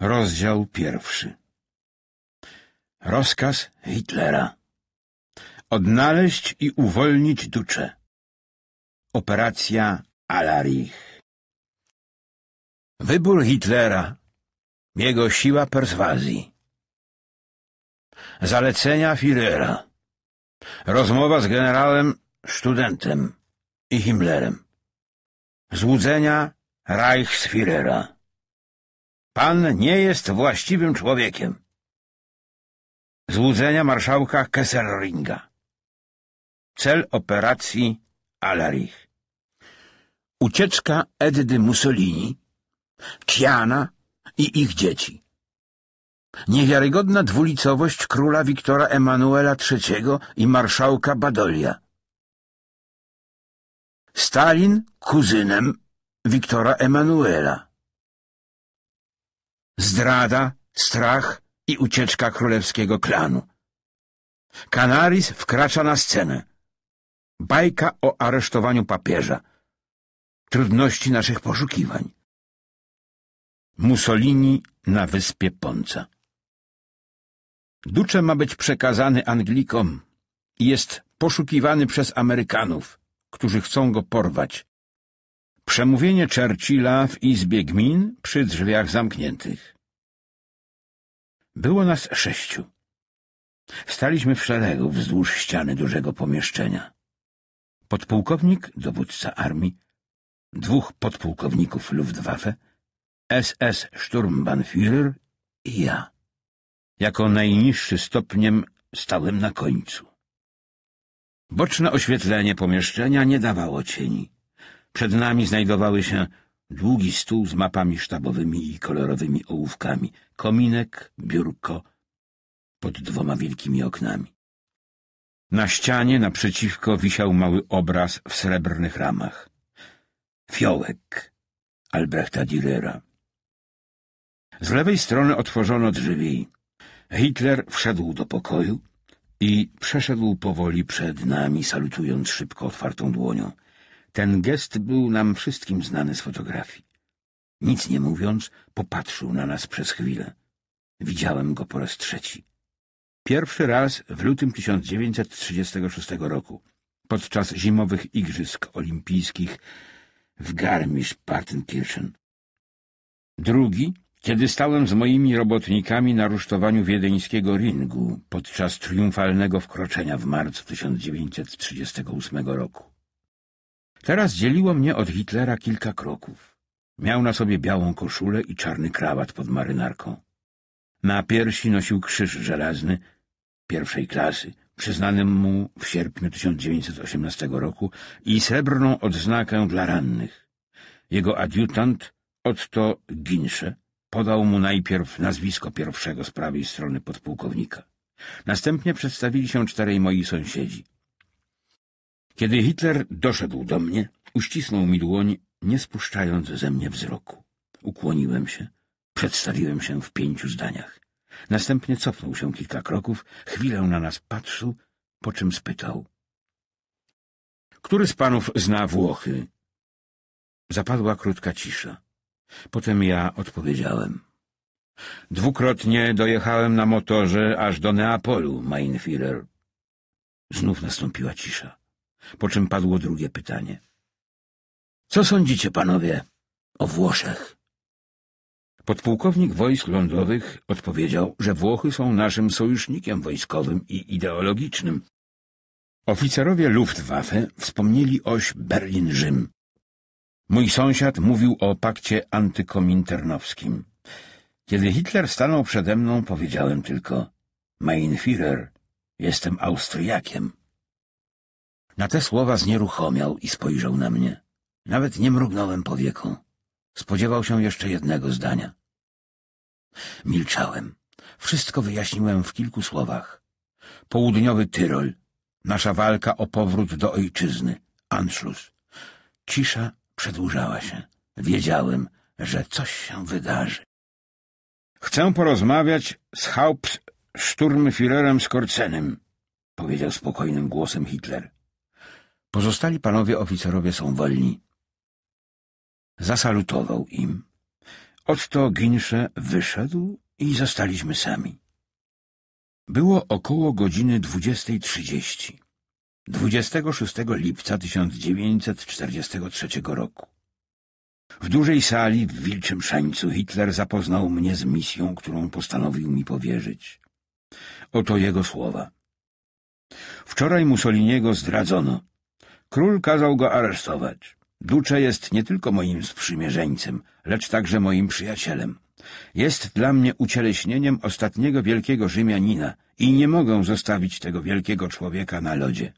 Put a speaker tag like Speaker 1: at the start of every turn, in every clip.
Speaker 1: Rozdział pierwszy Rozkaz Hitlera Odnaleźć i uwolnić Ducze Operacja Alarich Wybór Hitlera Jego siła perswazji Zalecenia Führera Rozmowa z generałem Studentem i Himmlerem Złudzenia Reichsführera Pan nie jest właściwym człowiekiem. Złudzenia marszałka Kesselringa. Cel operacji Alarich. Ucieczka Eddy Mussolini, Tiana i ich dzieci. Niewiarygodna dwulicowość króla Wiktora Emanuela III i marszałka Badolia. Stalin kuzynem Wiktora Emanuela zdrada, strach i ucieczka królewskiego klanu. Kanaris wkracza na scenę. Bajka o aresztowaniu papieża. Trudności naszych poszukiwań. Mussolini na wyspie Ponca. Ducze ma być przekazany Anglikom i jest poszukiwany przez Amerykanów, którzy chcą go porwać. Przemówienie Churchilla w Izbie Gmin przy drzwiach zamkniętych. Było nas sześciu. Staliśmy w szeregu wzdłuż ściany dużego pomieszczenia. Podpułkownik, dowódca armii, dwóch podpułkowników Luftwaffe, SS Sturmbannführer i ja. Jako najniższy stopniem stałem na końcu. Boczne oświetlenie pomieszczenia nie dawało cieni. Przed nami znajdowały się długi stół z mapami sztabowymi i kolorowymi ołówkami, kominek, biurko pod dwoma wielkimi oknami. Na ścianie naprzeciwko wisiał mały obraz w srebrnych ramach. Fiołek Albrechta Dürera. Z lewej strony otworzono drzwi. Hitler wszedł do pokoju i przeszedł powoli przed nami, salutując szybko otwartą dłonią. Ten gest był nam wszystkim znany z fotografii. Nic nie mówiąc, popatrzył na nas przez chwilę. Widziałem go po raz trzeci. Pierwszy raz w lutym 1936 roku, podczas zimowych igrzysk olimpijskich w Garmisch-Partenkirchen. Drugi, kiedy stałem z moimi robotnikami na rusztowaniu wiedeńskiego ringu podczas triumfalnego wkroczenia w marcu 1938 roku. Teraz dzieliło mnie od Hitlera kilka kroków. Miał na sobie białą koszulę i czarny krawat pod marynarką. Na piersi nosił krzyż żelazny pierwszej klasy, przyznany mu w sierpniu 1918 roku i srebrną odznakę dla rannych. Jego adiutant, Otto Ginsze, podał mu najpierw nazwisko pierwszego z prawej strony podpułkownika. Następnie przedstawili się czterej moi sąsiedzi. Kiedy Hitler doszedł do mnie, uścisnął mi dłoń, nie spuszczając ze mnie wzroku. Ukłoniłem się, przedstawiłem się w pięciu zdaniach. Następnie cofnął się kilka kroków, chwilę na nas patrzył, po czym spytał. Który z panów zna Włochy? Zapadła krótka cisza. Potem ja odpowiedziałem. Dwukrotnie dojechałem na motorze aż do Neapolu, Mainfirer. Znów nastąpiła cisza. Po czym padło drugie pytanie. Co sądzicie, panowie, o Włoszech? Podpułkownik wojsk lądowych odpowiedział, że Włochy są naszym sojusznikiem wojskowym i ideologicznym. Oficerowie Luftwaffe wspomnieli oś Berlin-Rzym. Mój sąsiad mówił o pakcie antykominternowskim. Kiedy Hitler stanął przede mną, powiedziałem tylko — Mein Führer, jestem Austriakiem. Na te słowa znieruchomiał i spojrzał na mnie. Nawet nie mrugnąłem powieką. Spodziewał się jeszcze jednego zdania. Milczałem. Wszystko wyjaśniłem w kilku słowach. Południowy Tyrol. Nasza walka o powrót do ojczyzny. Anschluss. Cisza przedłużała się. Wiedziałem, że coś się wydarzy. Chcę porozmawiać z Haupt Sturmführerem Skorcenem, powiedział spokojnym głosem Hitler. Pozostali panowie oficerowie są wolni. Zasalutował im. Otto Ginsze wyszedł i zostaliśmy sami. Było około godziny dwudziestej dwudziestego 26 lipca 1943 roku. W dużej sali w Wilczym Szańcu Hitler zapoznał mnie z misją, którą postanowił mi powierzyć. Oto jego słowa. Wczoraj Mussoliniego zdradzono. Król kazał go aresztować. Ducze jest nie tylko moim sprzymierzeńcem, lecz także moim przyjacielem. Jest dla mnie ucieleśnieniem ostatniego wielkiego Rzymianina i nie mogę zostawić tego wielkiego człowieka na lodzie.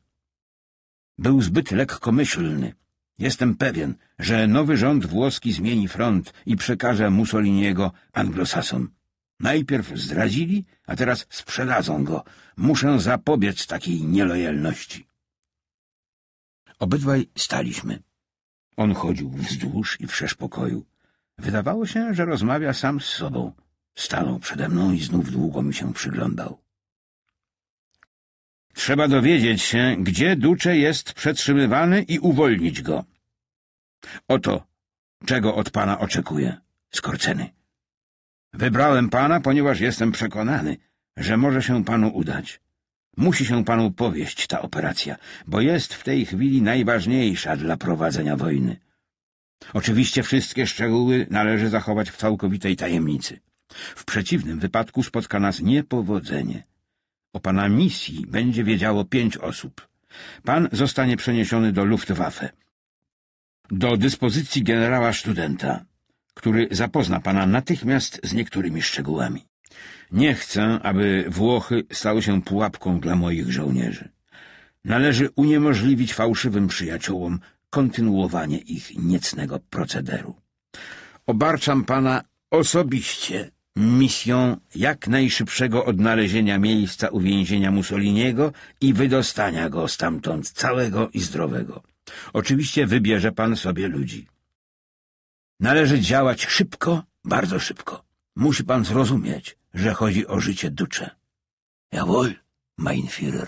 Speaker 1: Był zbyt lekkomyślny. Jestem pewien, że nowy rząd włoski zmieni front i przekaże Mussoliniego anglosasom. Najpierw zdradzili, a teraz sprzedadzą go. Muszę zapobiec takiej nielojalności. Obydwaj staliśmy. On chodził wzdłuż i wszerz pokoju. Wydawało się, że rozmawia sam z sobą. Stanął przede mną i znów długo mi się przyglądał. Trzeba dowiedzieć się, gdzie Ducze jest przetrzymywany i uwolnić go. Oto, czego od pana oczekuję, skorceny. Wybrałem pana, ponieważ jestem przekonany, że może się panu udać. Musi się panu powieść ta operacja, bo jest w tej chwili najważniejsza dla prowadzenia wojny. Oczywiście wszystkie szczegóły należy zachować w całkowitej tajemnicy. W przeciwnym wypadku spotka nas niepowodzenie. O pana misji będzie wiedziało pięć osób. Pan zostanie przeniesiony do Luftwaffe. Do dyspozycji generała studenta, który zapozna pana natychmiast z niektórymi szczegółami. Nie chcę, aby Włochy stały się pułapką dla moich żołnierzy. Należy uniemożliwić fałszywym przyjaciołom kontynuowanie ich niecnego procederu. Obarczam pana osobiście misją jak najszybszego odnalezienia miejsca uwięzienia Mussoliniego i wydostania go stamtąd całego i zdrowego. Oczywiście wybierze pan sobie ludzi. Należy działać szybko, bardzo szybko. Musi pan zrozumieć, że chodzi o życie ducze. Jawohl, mein Führer.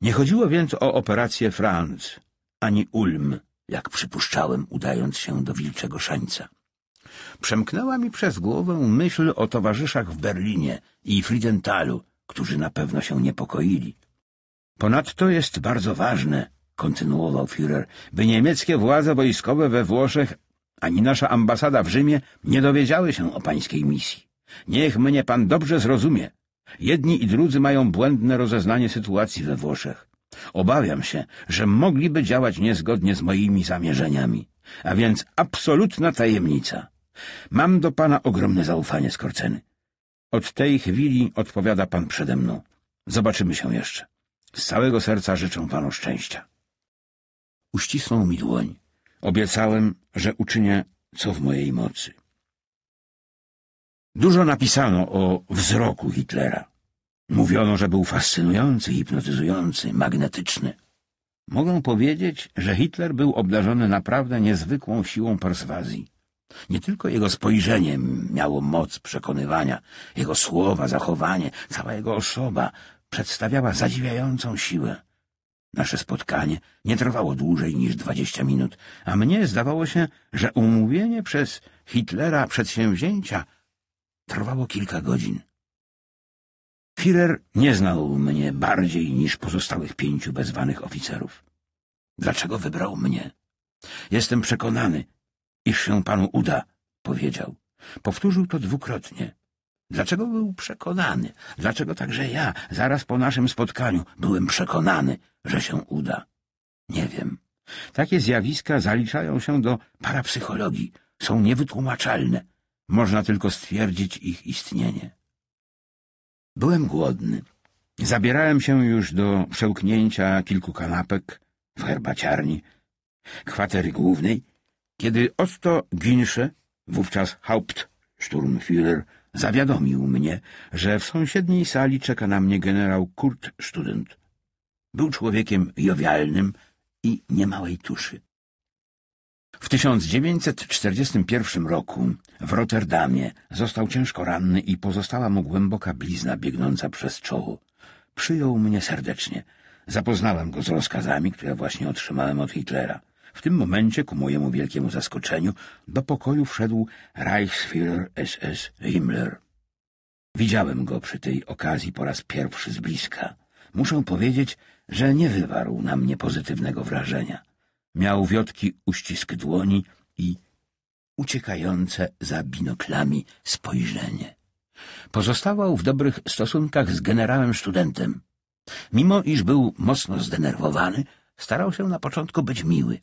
Speaker 1: Nie chodziło więc o operację Franz, ani Ulm, jak przypuszczałem, udając się do Wilczego Szańca. Przemknęła mi przez głowę myśl o towarzyszach w Berlinie i Friedentalu, którzy na pewno się niepokoili. Ponadto jest bardzo ważne, kontynuował Führer, by niemieckie władze wojskowe we Włoszech ani nasza ambasada w Rzymie nie dowiedziały się o pańskiej misji. Niech mnie pan dobrze zrozumie. Jedni i drudzy mają błędne rozeznanie sytuacji we Włoszech. Obawiam się, że mogliby działać niezgodnie z moimi zamierzeniami, a więc absolutna tajemnica. Mam do pana ogromne zaufanie, Skorceny. Od tej chwili odpowiada pan przede mną. Zobaczymy się jeszcze. Z całego serca życzę panu szczęścia. Uścisnął mi dłoń. Obiecałem, że uczynię co w mojej mocy. Dużo napisano o wzroku Hitlera. Mówiono, że był fascynujący, hipnotyzujący, magnetyczny. Mogę powiedzieć, że Hitler był obdarzony naprawdę niezwykłą siłą perswazji. Nie tylko jego spojrzenie miało moc przekonywania, jego słowa, zachowanie, cała jego osoba przedstawiała zadziwiającą siłę. Nasze spotkanie nie trwało dłużej niż dwadzieścia minut, a mnie zdawało się, że umówienie przez Hitlera przedsięwzięcia Trwało kilka godzin. Firer nie znał mnie bardziej niż pozostałych pięciu bezwanych oficerów. Dlaczego wybrał mnie? Jestem przekonany, iż się panu uda, powiedział. Powtórzył to dwukrotnie. Dlaczego był przekonany? Dlaczego także ja, zaraz po naszym spotkaniu, byłem przekonany, że się uda? Nie wiem. Takie zjawiska zaliczają się do parapsychologii, są niewytłumaczalne. Można tylko stwierdzić ich istnienie. Byłem głodny. Zabierałem się już do przełknięcia kilku kanapek w herbaciarni, kwatery głównej, kiedy Otto ginsze wówczas Hauptsturmführer, zawiadomił mnie, że w sąsiedniej sali czeka na mnie generał Kurt Student. Był człowiekiem jowialnym i niemałej tuszy. W 1941 roku w Rotterdamie został ciężko ranny i pozostała mu głęboka blizna biegnąca przez czoło. Przyjął mnie serdecznie. Zapoznałem go z rozkazami, które właśnie otrzymałem od Hitlera. W tym momencie, ku mojemu wielkiemu zaskoczeniu, do pokoju wszedł Reichsführer SS Himmler. Widziałem go przy tej okazji po raz pierwszy z bliska. Muszę powiedzieć, że nie wywarł na mnie pozytywnego wrażenia. Miał wiotki uścisk dłoni i uciekające za binoklami spojrzenie. Pozostawał w dobrych stosunkach z generałem studentem. Mimo iż był mocno zdenerwowany, starał się na początku być miły.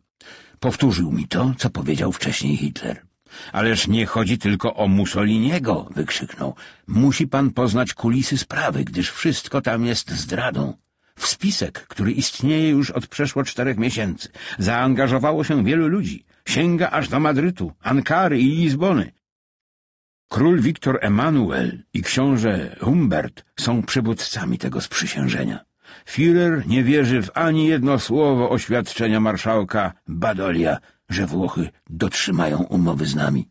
Speaker 1: Powtórzył mi to, co powiedział wcześniej Hitler. Ależ nie chodzi tylko o Mussoliniego, wykrzyknął. Musi pan poznać kulisy sprawy, gdyż wszystko tam jest zdradą. W spisek, który istnieje już od przeszło czterech miesięcy, zaangażowało się wielu ludzi. Sięga aż do Madrytu, Ankary i Lizbony. Król Wiktor Emanuel i książę Humbert są przywódcami tego sprzysiężenia. Führer nie wierzy w ani jedno słowo oświadczenia marszałka Badolia, że Włochy dotrzymają umowy z nami.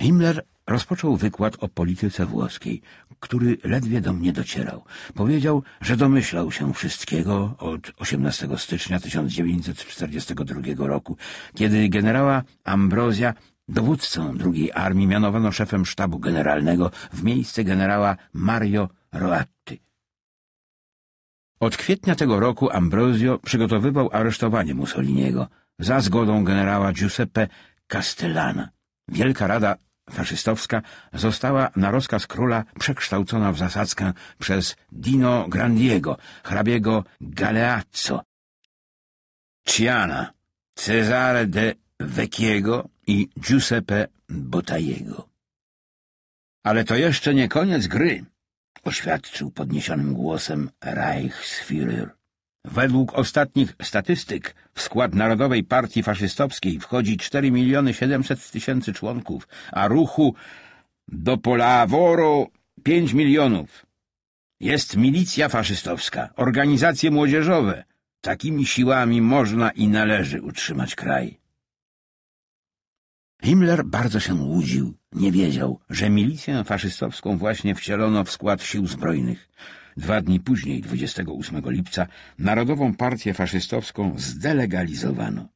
Speaker 1: Himmler Rozpoczął wykład o polityce włoskiej, który ledwie do mnie docierał. Powiedział, że domyślał się wszystkiego od 18 stycznia 1942 roku, kiedy generała Ambrozja Dowódcą drugiej armii mianowano szefem sztabu generalnego w miejsce generała Mario Roatty. Od kwietnia tego roku Ambrozio przygotowywał aresztowanie Mussoliniego za zgodą generała Giuseppe Castellana. Wielka Rada faszystowska została na rozkaz króla przekształcona w zasadzkę przez Dino Grandiego, hrabiego Galeazzo, Ciana, Cesare de Vecchiego i Giuseppe Botajego. Ale to jeszcze nie koniec gry, oświadczył podniesionym głosem Reichsführer. Według ostatnich statystyk w skład Narodowej Partii Faszystowskiej wchodzi 4 miliony 700 tysięcy członków, a ruchu do Polaworo 5 milionów. Jest milicja faszystowska, organizacje młodzieżowe. Takimi siłami można i należy utrzymać kraj. Himmler bardzo się łudził. Nie wiedział, że milicję faszystowską właśnie wcielono w skład sił zbrojnych. Dwa dni później, 28 lipca, Narodową Partię Faszystowską zdelegalizowano.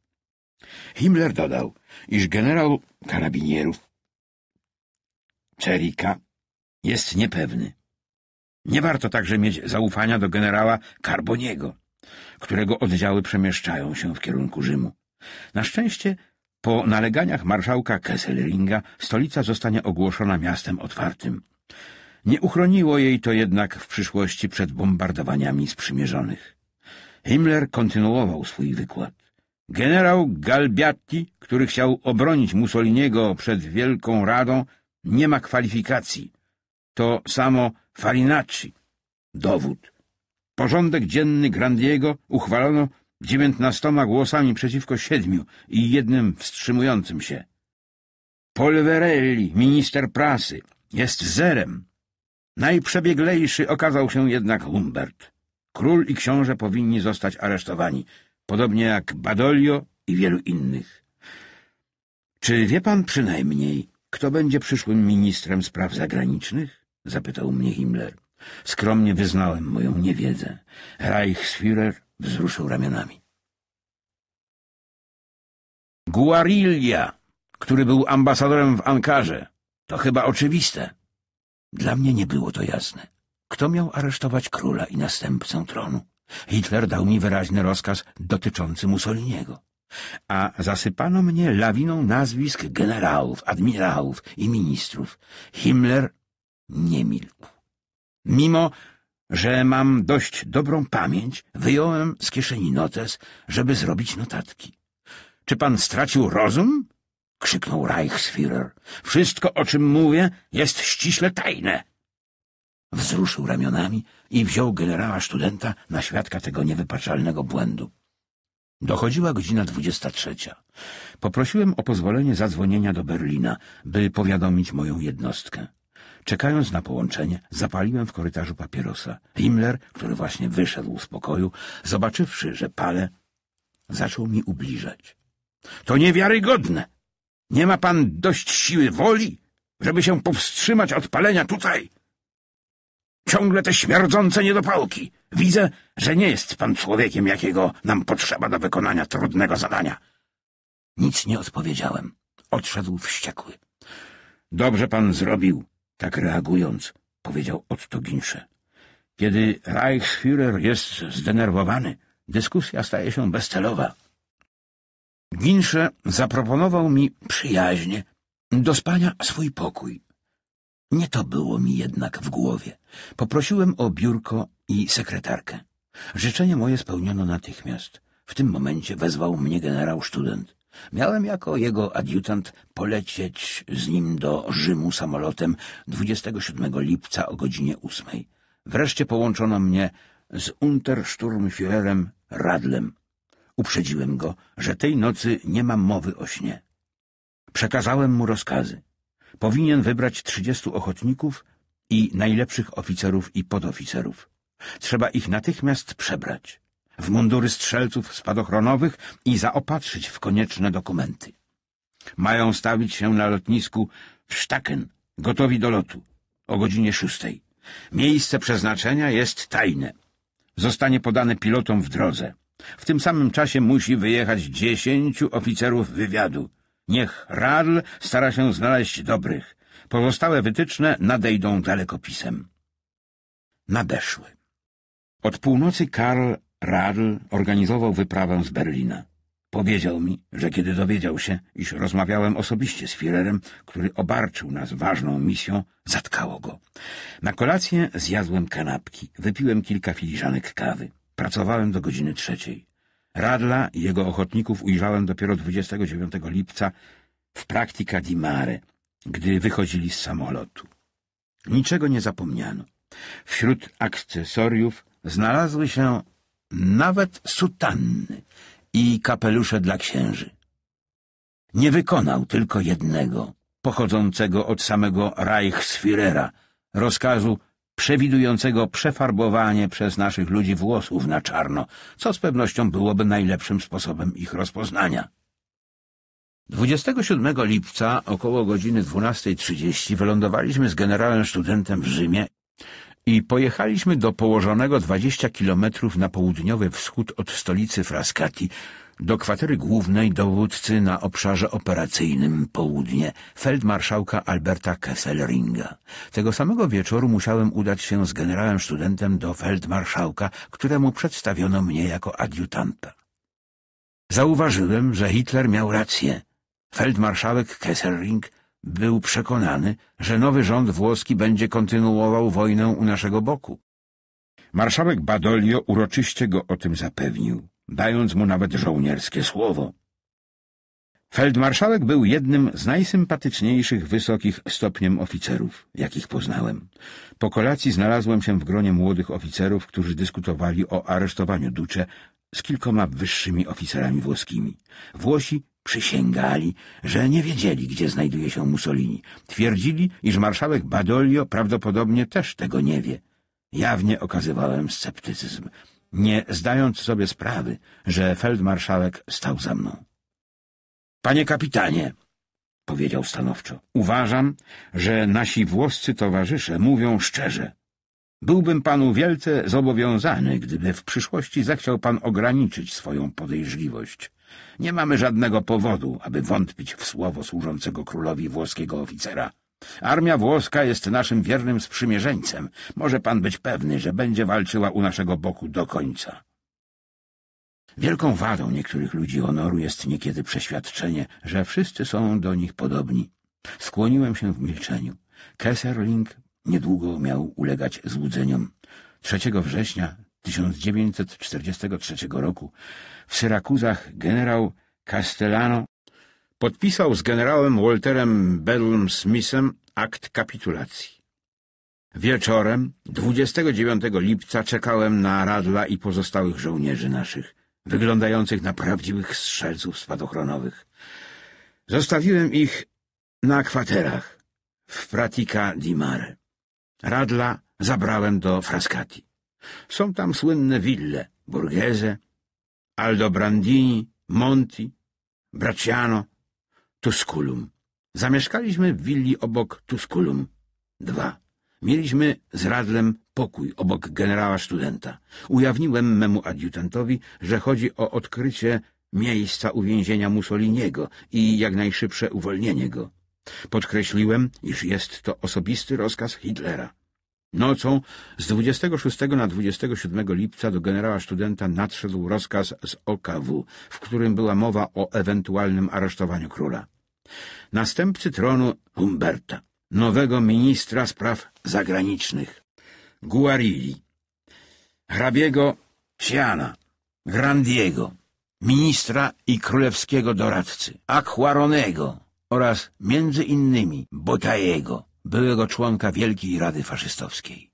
Speaker 1: Himmler dodał, iż generał karabinierów Czerika jest niepewny. Nie warto także mieć zaufania do generała Carboniego, którego oddziały przemieszczają się w kierunku Rzymu. Na szczęście, po naleganiach marszałka Kesselringa, stolica zostanie ogłoszona miastem otwartym. Nie uchroniło jej to jednak w przyszłości przed bombardowaniami sprzymierzonych. Himmler kontynuował swój wykład. Generał Galbiatti, który chciał obronić Mussoliniego przed Wielką Radą, nie ma kwalifikacji. To samo Farinacci. Dowód. Porządek dzienny Grandiego uchwalono dziewiętnastoma głosami przeciwko siedmiu i jednym wstrzymującym się. Polverelli, minister prasy, jest zerem. Najprzebieglejszy okazał się jednak Humbert. Król i książę powinni zostać aresztowani, podobnie jak Badolio i wielu innych. Czy wie pan przynajmniej, kto będzie przyszłym ministrem spraw zagranicznych? Zapytał mnie Himmler. Skromnie wyznałem moją niewiedzę. Reichsführer wzruszył ramionami. Guarilla, który był ambasadorem w Ankarze. To chyba oczywiste. Dla mnie nie było to jasne. Kto miał aresztować króla i następcę tronu? Hitler dał mi wyraźny rozkaz dotyczący Mussoliniego. A zasypano mnie lawiną nazwisk generałów, admirałów i ministrów. Himmler nie milkł. Mimo, że mam dość dobrą pamięć, wyjąłem z kieszeni notes, żeby zrobić notatki. Czy pan stracił rozum? — krzyknął Reichsführer. — Wszystko, o czym mówię, jest ściśle tajne. Wzruszył ramionami i wziął generała studenta na świadka tego niewypaczalnego błędu. Dochodziła godzina dwudziesta trzecia. Poprosiłem o pozwolenie zadzwonienia do Berlina, by powiadomić moją jednostkę. Czekając na połączenie, zapaliłem w korytarzu papierosa. Himmler, który właśnie wyszedł z pokoju, zobaczywszy, że palę, zaczął mi ubliżać. — To niewiarygodne! Nie ma pan dość siły woli, żeby się powstrzymać od palenia tutaj? Ciągle te śmierdzące niedopałki. Widzę, że nie jest pan człowiekiem, jakiego nam potrzeba do wykonania trudnego zadania. Nic nie odpowiedziałem. Odszedł wściekły. Dobrze pan zrobił, tak reagując, powiedział Otto Ginsze. Kiedy Reichsführer jest zdenerwowany, dyskusja staje się bezcelowa. Ginsze zaproponował mi przyjaźnie do spania swój pokój. Nie to było mi jednak w głowie. Poprosiłem o biurko i sekretarkę. Życzenie moje spełniono natychmiast. W tym momencie wezwał mnie generał student. Miałem jako jego adiutant polecieć z nim do Rzymu samolotem 27 lipca o godzinie 8. Wreszcie połączono mnie z Untersturmführerem Radlem, Uprzedziłem go, że tej nocy nie mam mowy o śnie. Przekazałem mu rozkazy. Powinien wybrać trzydziestu ochotników i najlepszych oficerów i podoficerów. Trzeba ich natychmiast przebrać w mundury strzelców spadochronowych i zaopatrzyć w konieczne dokumenty. Mają stawić się na lotnisku w Sztaken, gotowi do lotu, o godzinie szóstej. Miejsce przeznaczenia jest tajne. Zostanie podane pilotom w drodze. W tym samym czasie musi wyjechać dziesięciu oficerów wywiadu. Niech Rarl stara się znaleźć dobrych. Pozostałe wytyczne nadejdą dalekopisem. Nadeszły. Od północy Karl Rarl organizował wyprawę z Berlina. Powiedział mi, że kiedy dowiedział się, iż rozmawiałem osobiście z Firerem, który obarczył nas ważną misją, zatkało go. Na kolację zjadłem kanapki, wypiłem kilka filiżanek kawy. Pracowałem do godziny trzeciej. Radla i jego ochotników ujrzałem dopiero 29 lipca w Praktika di Mare, gdy wychodzili z samolotu. Niczego nie zapomniano. Wśród akcesoriów znalazły się nawet sutanny i kapelusze dla księży. Nie wykonał tylko jednego, pochodzącego od samego Reichsführera, rozkazu przewidującego przefarbowanie przez naszych ludzi włosów na czarno, co z pewnością byłoby najlepszym sposobem ich rozpoznania. 27 lipca około godziny 12.30 wylądowaliśmy z generałem studentem w Rzymie i pojechaliśmy do położonego 20 kilometrów na południowy wschód od stolicy Frascati do kwatery głównej dowódcy na obszarze operacyjnym południe, feldmarszałka Alberta Kesselringa. Tego samego wieczoru musiałem udać się z generałem studentem do feldmarszałka, któremu przedstawiono mnie jako adiutanta. Zauważyłem, że Hitler miał rację. Feldmarszałek Kesselring był przekonany, że nowy rząd włoski będzie kontynuował wojnę u naszego boku. Marszałek Badolio uroczyście go o tym zapewnił dając mu nawet żołnierskie słowo. Feldmarszałek był jednym z najsympatyczniejszych wysokich stopniem oficerów, jakich poznałem. Po kolacji znalazłem się w gronie młodych oficerów, którzy dyskutowali o aresztowaniu Ducze z kilkoma wyższymi oficerami włoskimi. Włosi przysięgali, że nie wiedzieli, gdzie znajduje się Mussolini. Twierdzili, iż marszałek Badoglio prawdopodobnie też tego nie wie. Jawnie okazywałem sceptycyzm nie zdając sobie sprawy, że feldmarszałek stał za mną. — Panie kapitanie! — powiedział stanowczo. — Uważam, że nasi włoscy towarzysze mówią szczerze. Byłbym panu wielce zobowiązany, gdyby w przyszłości zechciał pan ograniczyć swoją podejrzliwość. Nie mamy żadnego powodu, aby wątpić w słowo służącego królowi włoskiego oficera. Armia włoska jest naszym wiernym sprzymierzeńcem. Może pan być pewny, że będzie walczyła u naszego boku do końca. Wielką wadą niektórych ludzi honoru jest niekiedy przeświadczenie, że wszyscy są do nich podobni. Skłoniłem się w milczeniu. Kesserling niedługo miał ulegać złudzeniom. 3 września 1943 roku w Syrakuzach generał Castellano podpisał z generałem Walterem Bedlam Smithem akt kapitulacji. Wieczorem 29 lipca czekałem na Radla i pozostałych żołnierzy naszych, wyglądających na prawdziwych strzelców spadochronowych. Zostawiłem ich na kwaterach w Pratica di Mare. Radla zabrałem do Frascati. Są tam słynne wille Borghese, Aldo Brandini, Monti, Bracciano, Tusculum. Zamieszkaliśmy w willi obok Tusculum. Dwa. Mieliśmy z Radlem pokój obok generała studenta. Ujawniłem memu adiutantowi, że chodzi o odkrycie miejsca uwięzienia Mussoliniego i jak najszybsze uwolnienie go. Podkreśliłem, iż jest to osobisty rozkaz Hitlera. Nocą z 26 na 27 lipca do generała studenta nadszedł rozkaz z OKW, w którym była mowa o ewentualnym aresztowaniu króla. Następcy tronu Humberta, nowego ministra spraw zagranicznych, Guarili, hrabiego Siana, Grandiego, ministra i królewskiego doradcy, Akhuaronego oraz między innymi Botajego byłego członka Wielkiej Rady Faszystowskiej.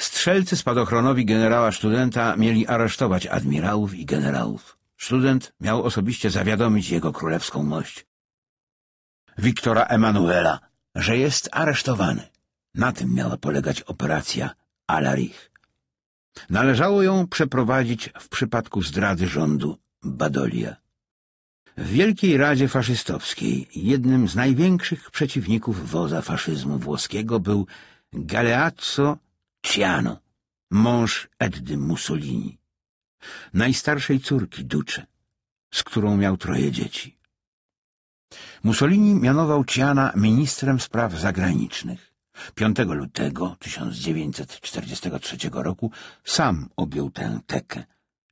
Speaker 1: Strzelcy spadochronowi generała studenta mieli aresztować admirałów i generałów. Student miał osobiście zawiadomić jego królewską mość. Wiktora Emanuela, że jest aresztowany. Na tym miała polegać operacja Alarich. Należało ją przeprowadzić w przypadku zdrady rządu Badolia w Wielkiej Radzie Faszystowskiej jednym z największych przeciwników woza faszyzmu włoskiego był Galeazzo Ciano, mąż Eddy Mussolini, najstarszej córki Duce, z którą miał troje dzieci. Mussolini mianował Ciana ministrem spraw zagranicznych. 5 lutego 1943 roku sam objął tę tekę.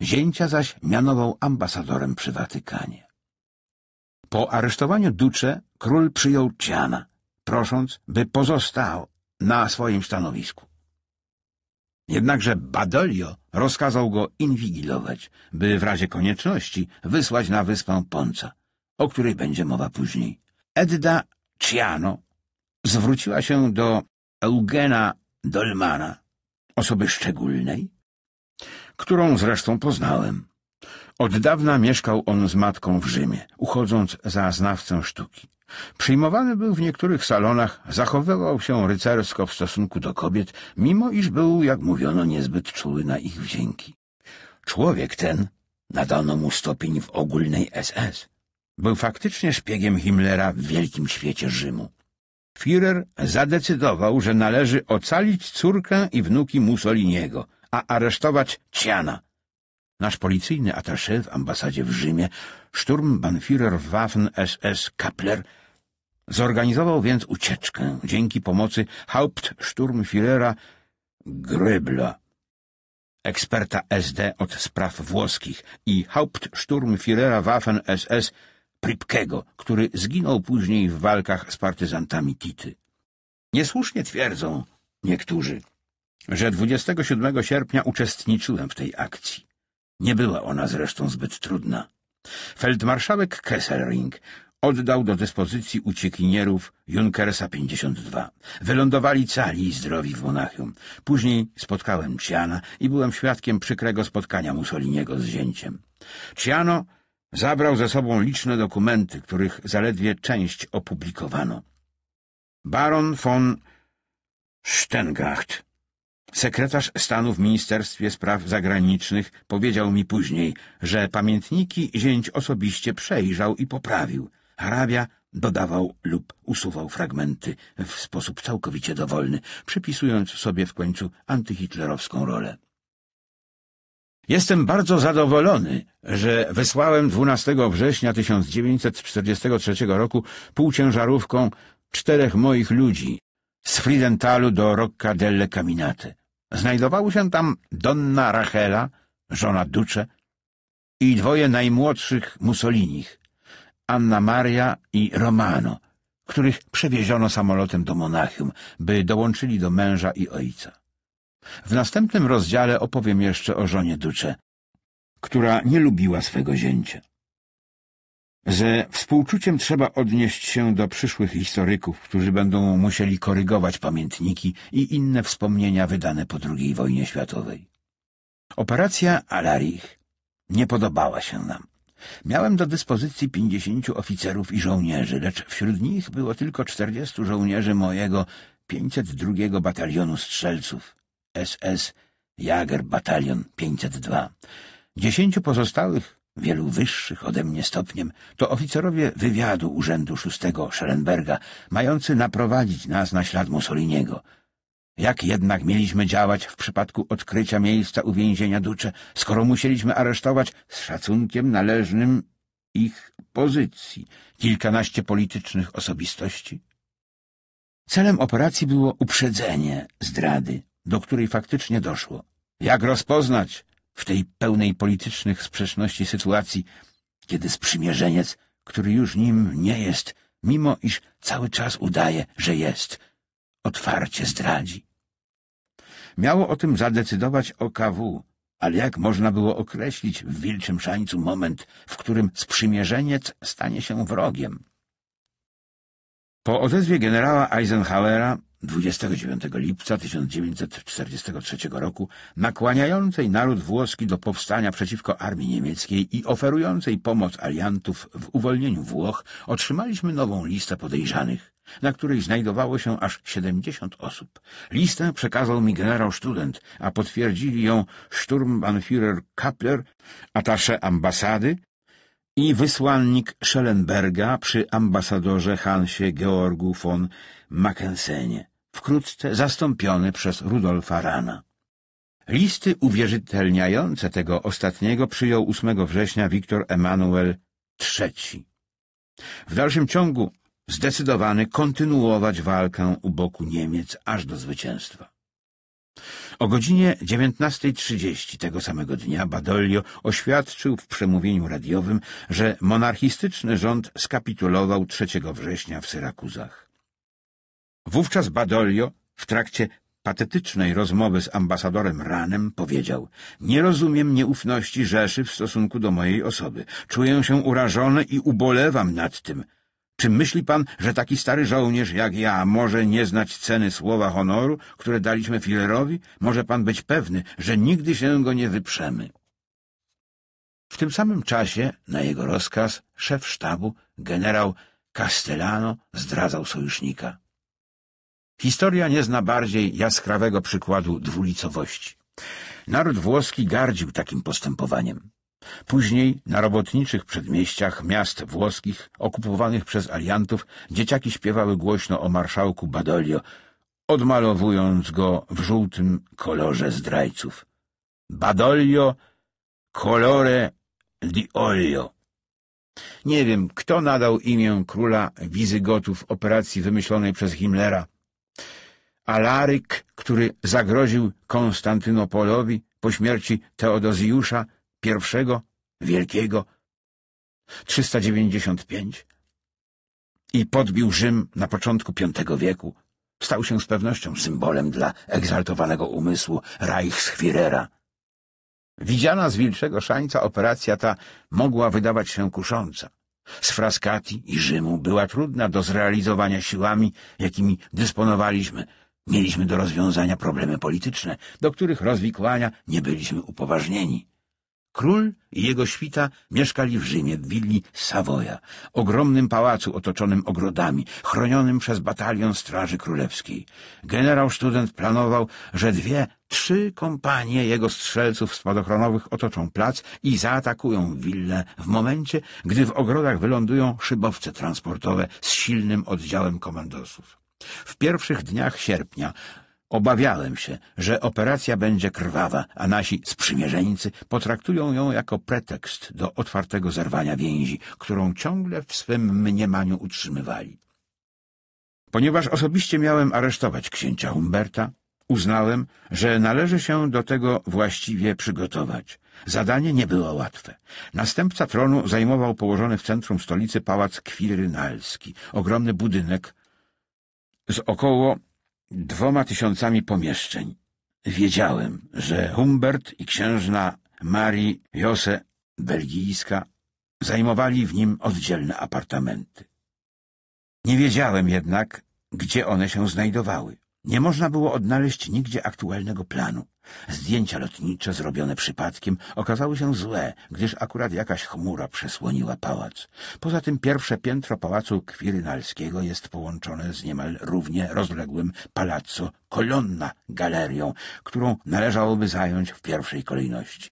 Speaker 1: Zięcia zaś mianował ambasadorem przy Watykanie. Po aresztowaniu Duce król przyjął Ciana, prosząc, by pozostał na swoim stanowisku. Jednakże Badolio rozkazał go inwigilować, by w razie konieczności wysłać na wyspę Ponca, o której będzie mowa później. Edda Ciano zwróciła się do Eugena Dolmana, osoby szczególnej, którą zresztą poznałem. Od dawna mieszkał on z matką w Rzymie, uchodząc za znawcę sztuki. Przyjmowany był w niektórych salonach, zachowywał się rycersko w stosunku do kobiet, mimo iż był, jak mówiono, niezbyt czuły na ich wdzięki. Człowiek ten nadano mu stopień w ogólnej SS. Był faktycznie szpiegiem Himmlera w wielkim świecie Rzymu. Führer zadecydował, że należy ocalić córkę i wnuki Mussoliniego, a aresztować Ciana, Nasz policyjny attaché w ambasadzie w Rzymie, Sturmbannführer Waffen SS Kappler, zorganizował więc ucieczkę dzięki pomocy Hauptsturmführera Grybla, eksperta SD od spraw włoskich i Hauptsturmführera Waffen SS Pripkego, który zginął później w walkach z partyzantami Tity. Niesłusznie twierdzą niektórzy, że 27 sierpnia uczestniczyłem w tej akcji. Nie była ona zresztą zbyt trudna. Feldmarszałek Kesselring oddał do dyspozycji uciekinierów Junkersa 52. Wylądowali cali i zdrowi w Monachium. Później spotkałem Ciana i byłem świadkiem przykrego spotkania Mussoliniego z zięciem. Ciano zabrał ze sobą liczne dokumenty, których zaledwie część opublikowano. Baron von Stengacht Sekretarz stanu w Ministerstwie Spraw Zagranicznych powiedział mi później, że pamiętniki zięć osobiście przejrzał i poprawił. Hrabia dodawał lub usuwał fragmenty w sposób całkowicie dowolny, przypisując sobie w końcu antyhitlerowską rolę. Jestem bardzo zadowolony, że wysłałem 12 września 1943 roku półciężarówką czterech moich ludzi z Friedentalu do Rocca delle Caminate. Znajdowały się tam Donna Rachela, żona Duce, i dwoje najmłodszych Mussolinich, Anna Maria i Romano, których przewieziono samolotem do Monachium, by dołączyli do męża i ojca. W następnym rozdziale opowiem jeszcze o żonie Duce, która nie lubiła swego zięcia. Ze współczuciem trzeba odnieść się do przyszłych historyków, którzy będą musieli korygować pamiętniki i inne wspomnienia wydane po II wojnie światowej. Operacja Alarich nie podobała się nam. Miałem do dyspozycji pięćdziesięciu oficerów i żołnierzy, lecz wśród nich było tylko czterdziestu żołnierzy mojego 502 Batalionu Strzelców SS Jager Batalion 502. Dziesięciu pozostałych wielu wyższych ode mnie stopniem, to oficerowie wywiadu Urzędu Szóstego Schellenberga, mający naprowadzić nas na ślad Mussoliniego. Jak jednak mieliśmy działać w przypadku odkrycia miejsca uwięzienia Ducze, skoro musieliśmy aresztować z szacunkiem należnym ich pozycji kilkanaście politycznych osobistości? Celem operacji było uprzedzenie zdrady, do której faktycznie doszło. Jak rozpoznać w tej pełnej politycznych sprzeczności sytuacji, kiedy sprzymierzeniec, który już nim nie jest, mimo iż cały czas udaje, że jest, otwarcie zdradzi. Miało o tym zadecydować OKW, ale jak można było określić w Wilczym Szańcu moment, w którym sprzymierzeniec stanie się wrogiem? Po odezwie generała Eisenhowera 29 lipca 1943 roku nakłaniającej naród włoski do powstania przeciwko armii niemieckiej i oferującej pomoc aliantów w uwolnieniu Włoch otrzymaliśmy nową listę podejrzanych, na której znajdowało się aż 70 osób. Listę przekazał mi generał student, a potwierdzili ją Sturmbannführer Kappler, atasze ambasady, i wysłannik Schellenberga przy ambasadorze Hansie Georgu von Mackensenie wkrótce zastąpiony przez Rudolfa Rana. Listy uwierzytelniające tego ostatniego przyjął 8 września Wiktor Emanuel III. W dalszym ciągu zdecydowany kontynuować walkę u boku Niemiec aż do zwycięstwa. O godzinie 19.30 tego samego dnia Badoglio oświadczył w przemówieniu radiowym, że monarchistyczny rząd skapitulował 3 września w Syrakuzach. Wówczas Badoglio w trakcie patetycznej rozmowy z ambasadorem Ranem powiedział Nie rozumiem nieufności Rzeszy w stosunku do mojej osoby. Czuję się urażony i ubolewam nad tym. Czy myśli pan, że taki stary żołnierz jak ja może nie znać ceny słowa honoru, które daliśmy Filerowi? Może pan być pewny, że nigdy się go nie wyprzemy. W tym samym czasie, na jego rozkaz, szef sztabu, generał Castellano zdradzał sojusznika. Historia nie zna bardziej jaskrawego przykładu dwulicowości. Naród włoski gardził takim postępowaniem. Później na robotniczych przedmieściach miast włoskich okupowanych przez aliantów dzieciaki śpiewały głośno o marszałku Badoglio, odmalowując go w żółtym kolorze zdrajców. Badoglio colore di olio. Nie wiem, kto nadał imię króla Wizygotów operacji wymyślonej przez Himmlera, Alaryk, który zagroził Konstantynopolowi po śmierci Teodozjusza I Wielkiego 395 i podbił Rzym na początku V wieku, stał się z pewnością symbolem dla egzaltowanego umysłu Reichsführera. Widziana z Wilczego Szańca operacja ta mogła wydawać się kusząca. Z Fraskati i Rzymu była trudna do zrealizowania siłami, jakimi dysponowaliśmy – Mieliśmy do rozwiązania problemy polityczne, do których rozwikłania nie byliśmy upoważnieni. Król i jego świta mieszkali w Rzymie, w willi Savoya, ogromnym pałacu otoczonym ogrodami, chronionym przez batalion Straży Królewskiej. Generał student planował, że dwie, trzy kompanie jego strzelców spadochronowych otoczą plac i zaatakują willę w momencie, gdy w ogrodach wylądują szybowce transportowe z silnym oddziałem komandosów. W pierwszych dniach sierpnia obawiałem się, że operacja będzie krwawa, a nasi sprzymierzeńcy potraktują ją jako pretekst do otwartego zerwania więzi, którą ciągle w swym mniemaniu utrzymywali. Ponieważ osobiście miałem aresztować księcia Humberta, Uznałem, że należy się do tego właściwie przygotować. Zadanie nie było łatwe. Następca tronu zajmował położony w centrum stolicy pałac kwirynalski, ogromny budynek z około dwoma tysiącami pomieszczeń. Wiedziałem, że Humbert i księżna Marie Jose Belgijska zajmowali w nim oddzielne apartamenty. Nie wiedziałem jednak, gdzie one się znajdowały. Nie można było odnaleźć nigdzie aktualnego planu. Zdjęcia lotnicze, zrobione przypadkiem, okazały się złe, gdyż akurat jakaś chmura przesłoniła pałac. Poza tym pierwsze piętro pałacu kwirynalskiego jest połączone z niemal równie rozległym palazzo kolonna galerią, którą należałoby zająć w pierwszej kolejności.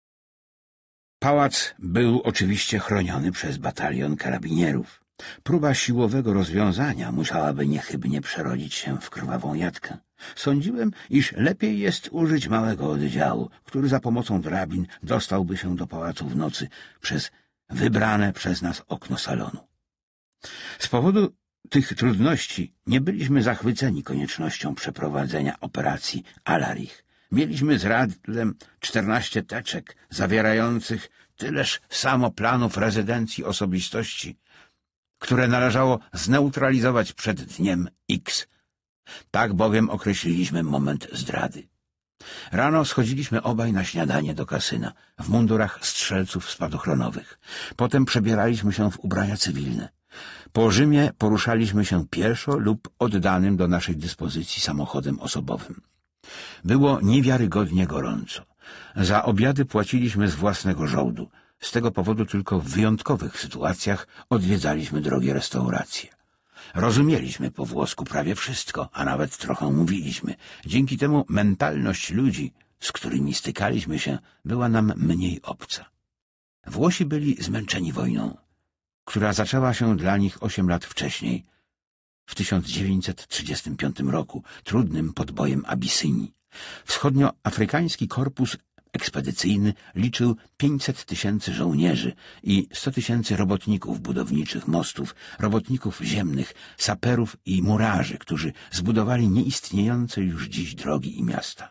Speaker 1: Pałac był oczywiście chroniony przez batalion karabinierów. Próba siłowego rozwiązania musiałaby niechybnie przerodzić się w krwawą jadkę. Sądziłem, iż lepiej jest użyć małego oddziału, który za pomocą drabin dostałby się do pałacu w nocy przez wybrane przez nas okno salonu. Z powodu tych trudności nie byliśmy zachwyceni koniecznością przeprowadzenia operacji Alarich. Mieliśmy z Radlem czternaście teczek zawierających tyleż samo planów rezydencji osobistości, które należało zneutralizować przed dniem X. Tak bowiem określiliśmy moment zdrady. Rano schodziliśmy obaj na śniadanie do kasyna, w mundurach strzelców spadochronowych. Potem przebieraliśmy się w ubrania cywilne. Po Rzymie poruszaliśmy się pieszo lub oddanym do naszej dyspozycji samochodem osobowym. Było niewiarygodnie gorąco. Za obiady płaciliśmy z własnego żołdu, z tego powodu tylko w wyjątkowych sytuacjach odwiedzaliśmy drogie restauracje. Rozumieliśmy po włosku prawie wszystko, a nawet trochę mówiliśmy. Dzięki temu mentalność ludzi, z którymi stykaliśmy się, była nam mniej obca. Włosi byli zmęczeni wojną, która zaczęła się dla nich osiem lat wcześniej, w 1935 roku, trudnym podbojem Abisynii. Wschodnioafrykański korpus ekspedycyjny liczył 500 tysięcy żołnierzy i 100 tysięcy robotników budowniczych mostów, robotników ziemnych, saperów i murarzy, którzy zbudowali nieistniejące już dziś drogi i miasta.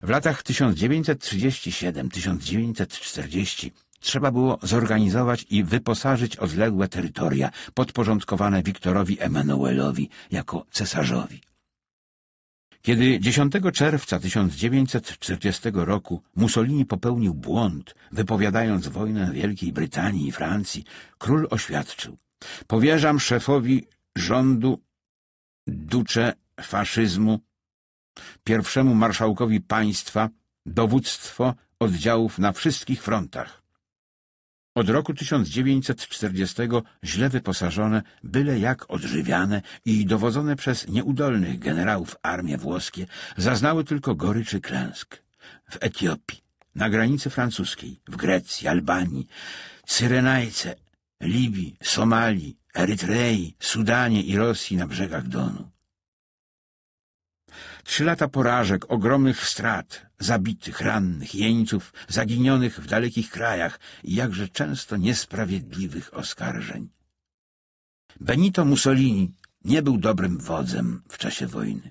Speaker 1: W latach 1937-1940 trzeba było zorganizować i wyposażyć odległe terytoria podporządkowane Wiktorowi Emanuelowi jako cesarzowi. Kiedy 10 czerwca 1940 roku Mussolini popełnił błąd, wypowiadając wojnę Wielkiej Brytanii i Francji, król oświadczył Powierzam szefowi rządu, ducze faszyzmu, pierwszemu marszałkowi państwa, dowództwo oddziałów na wszystkich frontach. Od roku 1940 źle wyposażone, byle jak odżywiane i dowodzone przez nieudolnych generałów armie włoskie zaznały tylko goryczy klęsk. W Etiopii, na granicy francuskiej, w Grecji, Albanii, Cyrenajce, Libii, Somalii, Erytrei, Sudanie i Rosji na brzegach Donu. Trzy lata porażek, ogromnych strat, zabitych, rannych, jeńców, zaginionych w dalekich krajach i jakże często niesprawiedliwych oskarżeń. Benito Mussolini nie był dobrym wodzem w czasie wojny.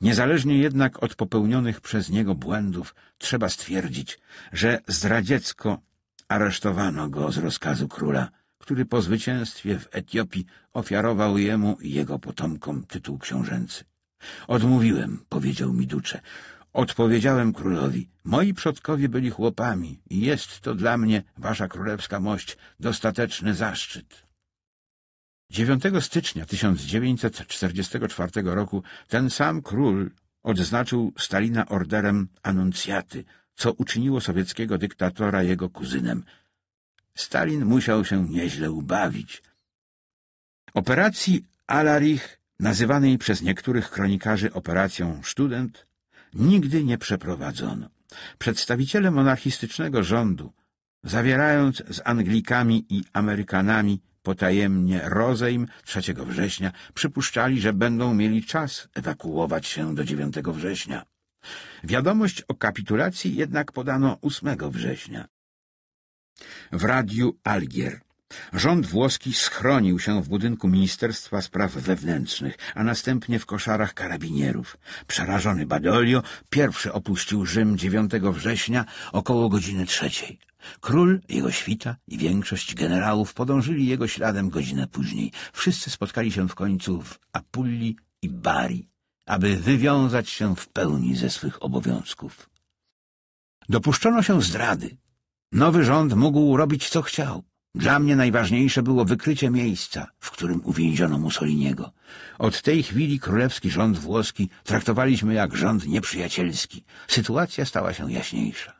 Speaker 1: Niezależnie jednak od popełnionych przez niego błędów, trzeba stwierdzić, że zdradziecko aresztowano go z rozkazu króla, który po zwycięstwie w Etiopii ofiarował jemu i jego potomkom tytuł książęcy. Odmówiłem, powiedział mi Ducze. Odpowiedziałem królowi, moi przodkowie byli chłopami i jest to dla mnie, wasza królewska mość, dostateczny zaszczyt. 9 stycznia 1944 roku ten sam król odznaczył Stalina orderem anuncjaty, co uczyniło sowieckiego dyktatora jego kuzynem. Stalin musiał się nieźle ubawić. Operacji Alarich nazywanej przez niektórych kronikarzy operacją student, nigdy nie przeprowadzono. Przedstawiciele monarchistycznego rządu, zawierając z Anglikami i Amerykanami potajemnie rozejm 3 września, przypuszczali, że będą mieli czas ewakuować się do 9 września. Wiadomość o kapitulacji jednak podano 8 września. W radiu Algier Rząd włoski schronił się w budynku Ministerstwa Spraw Wewnętrznych, a następnie w koszarach karabinierów. Przerażony Badoglio pierwszy opuścił Rzym 9 września około godziny trzeciej. Król, jego świta i większość generałów podążyli jego śladem godzinę później. Wszyscy spotkali się w końcu w Apulli i Bari, aby wywiązać się w pełni ze swych obowiązków. Dopuszczono się zdrady. Nowy rząd mógł robić, co chciał. Dla mnie najważniejsze było wykrycie miejsca, w którym uwięziono Mussoliniego. Od tej chwili królewski rząd włoski traktowaliśmy jak rząd nieprzyjacielski. Sytuacja stała się jaśniejsza.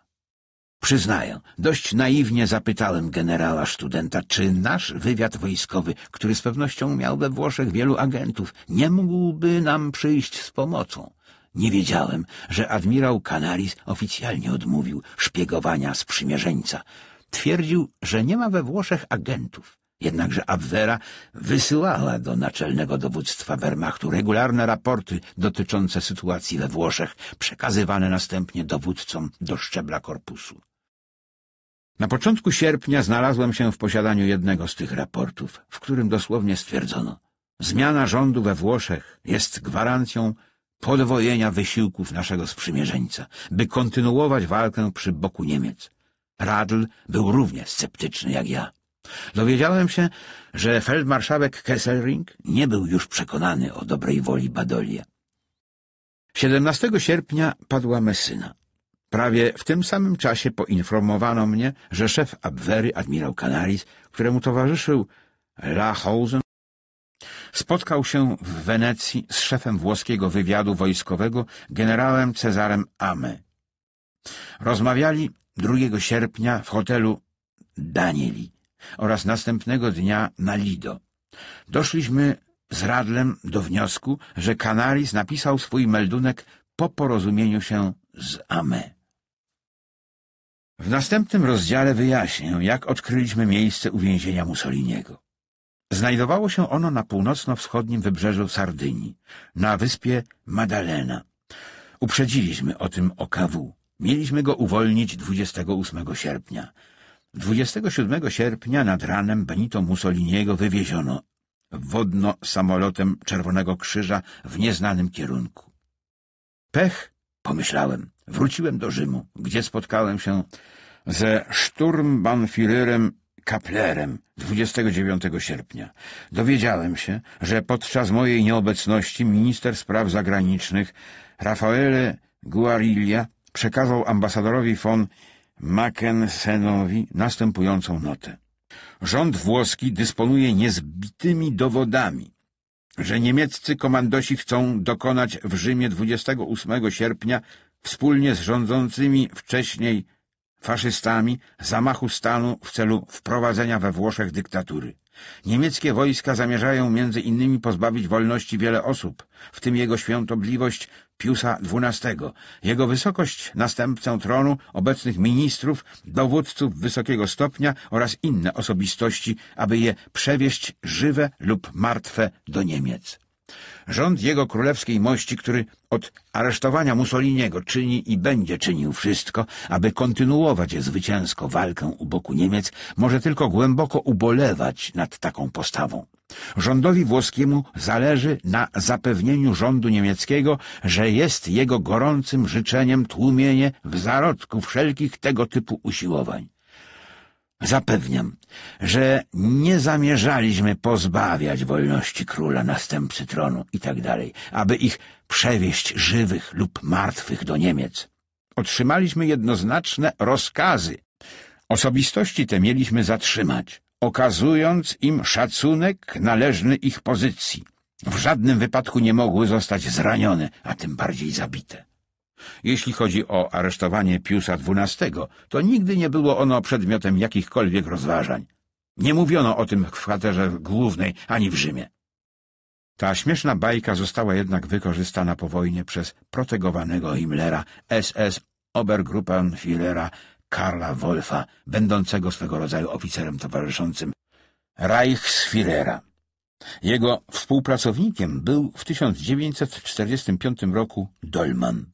Speaker 1: Przyznaję, dość naiwnie zapytałem generała studenta, czy nasz wywiad wojskowy, który z pewnością miał we Włoszech wielu agentów, nie mógłby nam przyjść z pomocą. Nie wiedziałem, że admirał Canaris oficjalnie odmówił szpiegowania sprzymierzeńca, twierdził, że nie ma we Włoszech agentów. Jednakże Abwera wysyłała do naczelnego dowództwa Wehrmachtu regularne raporty dotyczące sytuacji we Włoszech, przekazywane następnie dowódcom do szczebla korpusu. Na początku sierpnia znalazłem się w posiadaniu jednego z tych raportów, w którym dosłownie stwierdzono Zmiana rządu we Włoszech jest gwarancją podwojenia wysiłków naszego sprzymierzeńca, by kontynuować walkę przy boku Niemiec. Radl był równie sceptyczny jak ja. Dowiedziałem się, że feldmarszałek Kesselring nie był już przekonany o dobrej woli Badolia. 17 sierpnia padła Messyna. Prawie w tym samym czasie poinformowano mnie, że szef Abwery, admirał Canaris, któremu towarzyszył Lahausen, spotkał się w Wenecji z szefem włoskiego wywiadu wojskowego, generałem Cezarem Ame. Rozmawiali 2 sierpnia w hotelu Danieli oraz następnego dnia na Lido. Doszliśmy z Radlem do wniosku, że Kanaris napisał swój meldunek po porozumieniu się z Ame. W następnym rozdziale wyjaśnię, jak odkryliśmy miejsce uwięzienia Mussoliniego. Znajdowało się ono na północno-wschodnim wybrzeżu Sardynii, na wyspie Madalena. Uprzedziliśmy o tym OKW. Mieliśmy go uwolnić 28 sierpnia. 27 sierpnia nad ranem Benito Mussoliniego wywieziono wodno samolotem Czerwonego Krzyża w nieznanym kierunku. Pech, pomyślałem, wróciłem do Rzymu, gdzie spotkałem się ze Sturmbahnführerem Kaplerem 29 sierpnia. Dowiedziałem się, że podczas mojej nieobecności minister spraw zagranicznych Rafaele Guarilla przekazał ambasadorowi von Mackensenowi następującą notę. Rząd włoski dysponuje niezbitymi dowodami, że niemieccy komandosi chcą dokonać w Rzymie 28 sierpnia wspólnie z rządzącymi wcześniej faszystami zamachu stanu w celu wprowadzenia we Włoszech dyktatury. Niemieckie wojska zamierzają między innymi pozbawić wolności wiele osób, w tym jego świątobliwość Piusa XII, jego wysokość następcę tronu, obecnych ministrów, dowódców wysokiego stopnia oraz inne osobistości, aby je przewieźć żywe lub martwe do Niemiec. Rząd jego królewskiej mości, który od aresztowania Mussoliniego czyni i będzie czynił wszystko, aby kontynuować zwycięsko walkę u boku Niemiec, może tylko głęboko ubolewać nad taką postawą. Rządowi włoskiemu zależy na zapewnieniu rządu niemieckiego, że jest jego gorącym życzeniem tłumienie w zarodku wszelkich tego typu usiłowań. Zapewniam, że nie zamierzaliśmy pozbawiać wolności króla, następcy tronu i tak dalej, aby ich przewieźć żywych lub martwych do Niemiec. Otrzymaliśmy jednoznaczne rozkazy. Osobistości te mieliśmy zatrzymać, okazując im szacunek należny ich pozycji. W żadnym wypadku nie mogły zostać zranione, a tym bardziej zabite. Jeśli chodzi o aresztowanie Piusa XII, to nigdy nie było ono przedmiotem jakichkolwiek rozważań. Nie mówiono o tym w kwaterze głównej ani w Rzymie. Ta śmieszna bajka została jednak wykorzystana po wojnie przez protegowanego Himmlera SS Obergruppenführera Karla Wolfa, będącego swego rodzaju oficerem towarzyszącym Reichsführera. Jego współpracownikiem był w 1945 roku Dolman.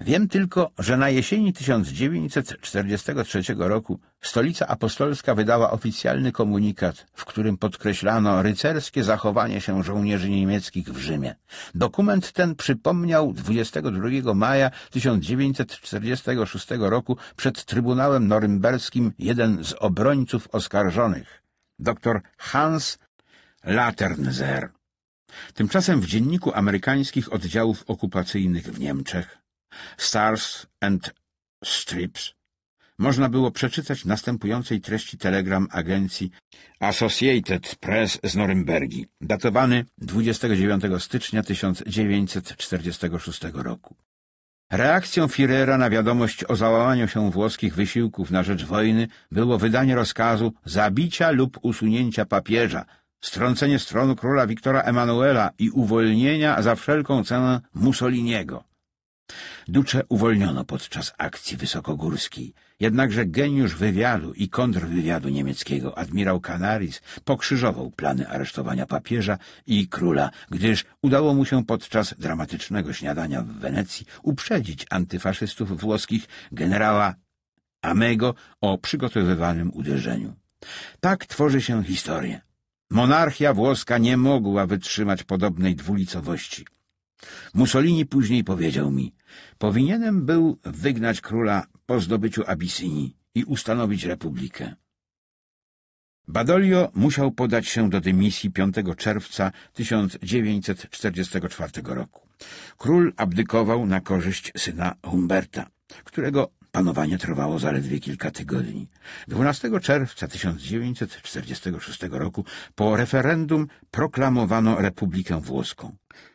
Speaker 1: Wiem tylko, że na jesieni 1943 roku Stolica Apostolska wydała oficjalny komunikat, w którym podkreślano rycerskie zachowanie się żołnierzy niemieckich w Rzymie. Dokument ten przypomniał 22 maja 1946 roku przed Trybunałem Norymberskim jeden z obrońców oskarżonych, dr Hans Laternzer. Tymczasem w dzienniku amerykańskich oddziałów okupacyjnych w Niemczech Stars and Strips można było przeczytać następującej treści telegram agencji Associated Press z Norymbergi, datowany 29 stycznia 1946 roku. Reakcją Firera na wiadomość o załamaniu się włoskich wysiłków na rzecz wojny było wydanie rozkazu zabicia lub usunięcia papieża, strącenie stron króla Wiktora Emanuela i uwolnienia za wszelką cenę Mussoliniego. Ducze uwolniono podczas akcji wysokogórskiej. Jednakże geniusz wywiadu i kontrwywiadu niemieckiego, admirał Canaris, pokrzyżował plany aresztowania papieża i króla, gdyż udało mu się podczas dramatycznego śniadania w Wenecji uprzedzić antyfaszystów włoskich generała Amego o przygotowywanym uderzeniu. Tak tworzy się historię. Monarchia włoska nie mogła wytrzymać podobnej dwulicowości. Mussolini później powiedział mi, powinienem był wygnać króla po zdobyciu Abyssinii i ustanowić republikę. Badoglio musiał podać się do dymisji 5 czerwca 1944 roku. Król abdykował na korzyść syna Humberta, którego panowanie trwało zaledwie kilka tygodni. 12 czerwca 1946 roku po referendum proklamowano Republikę Włoską.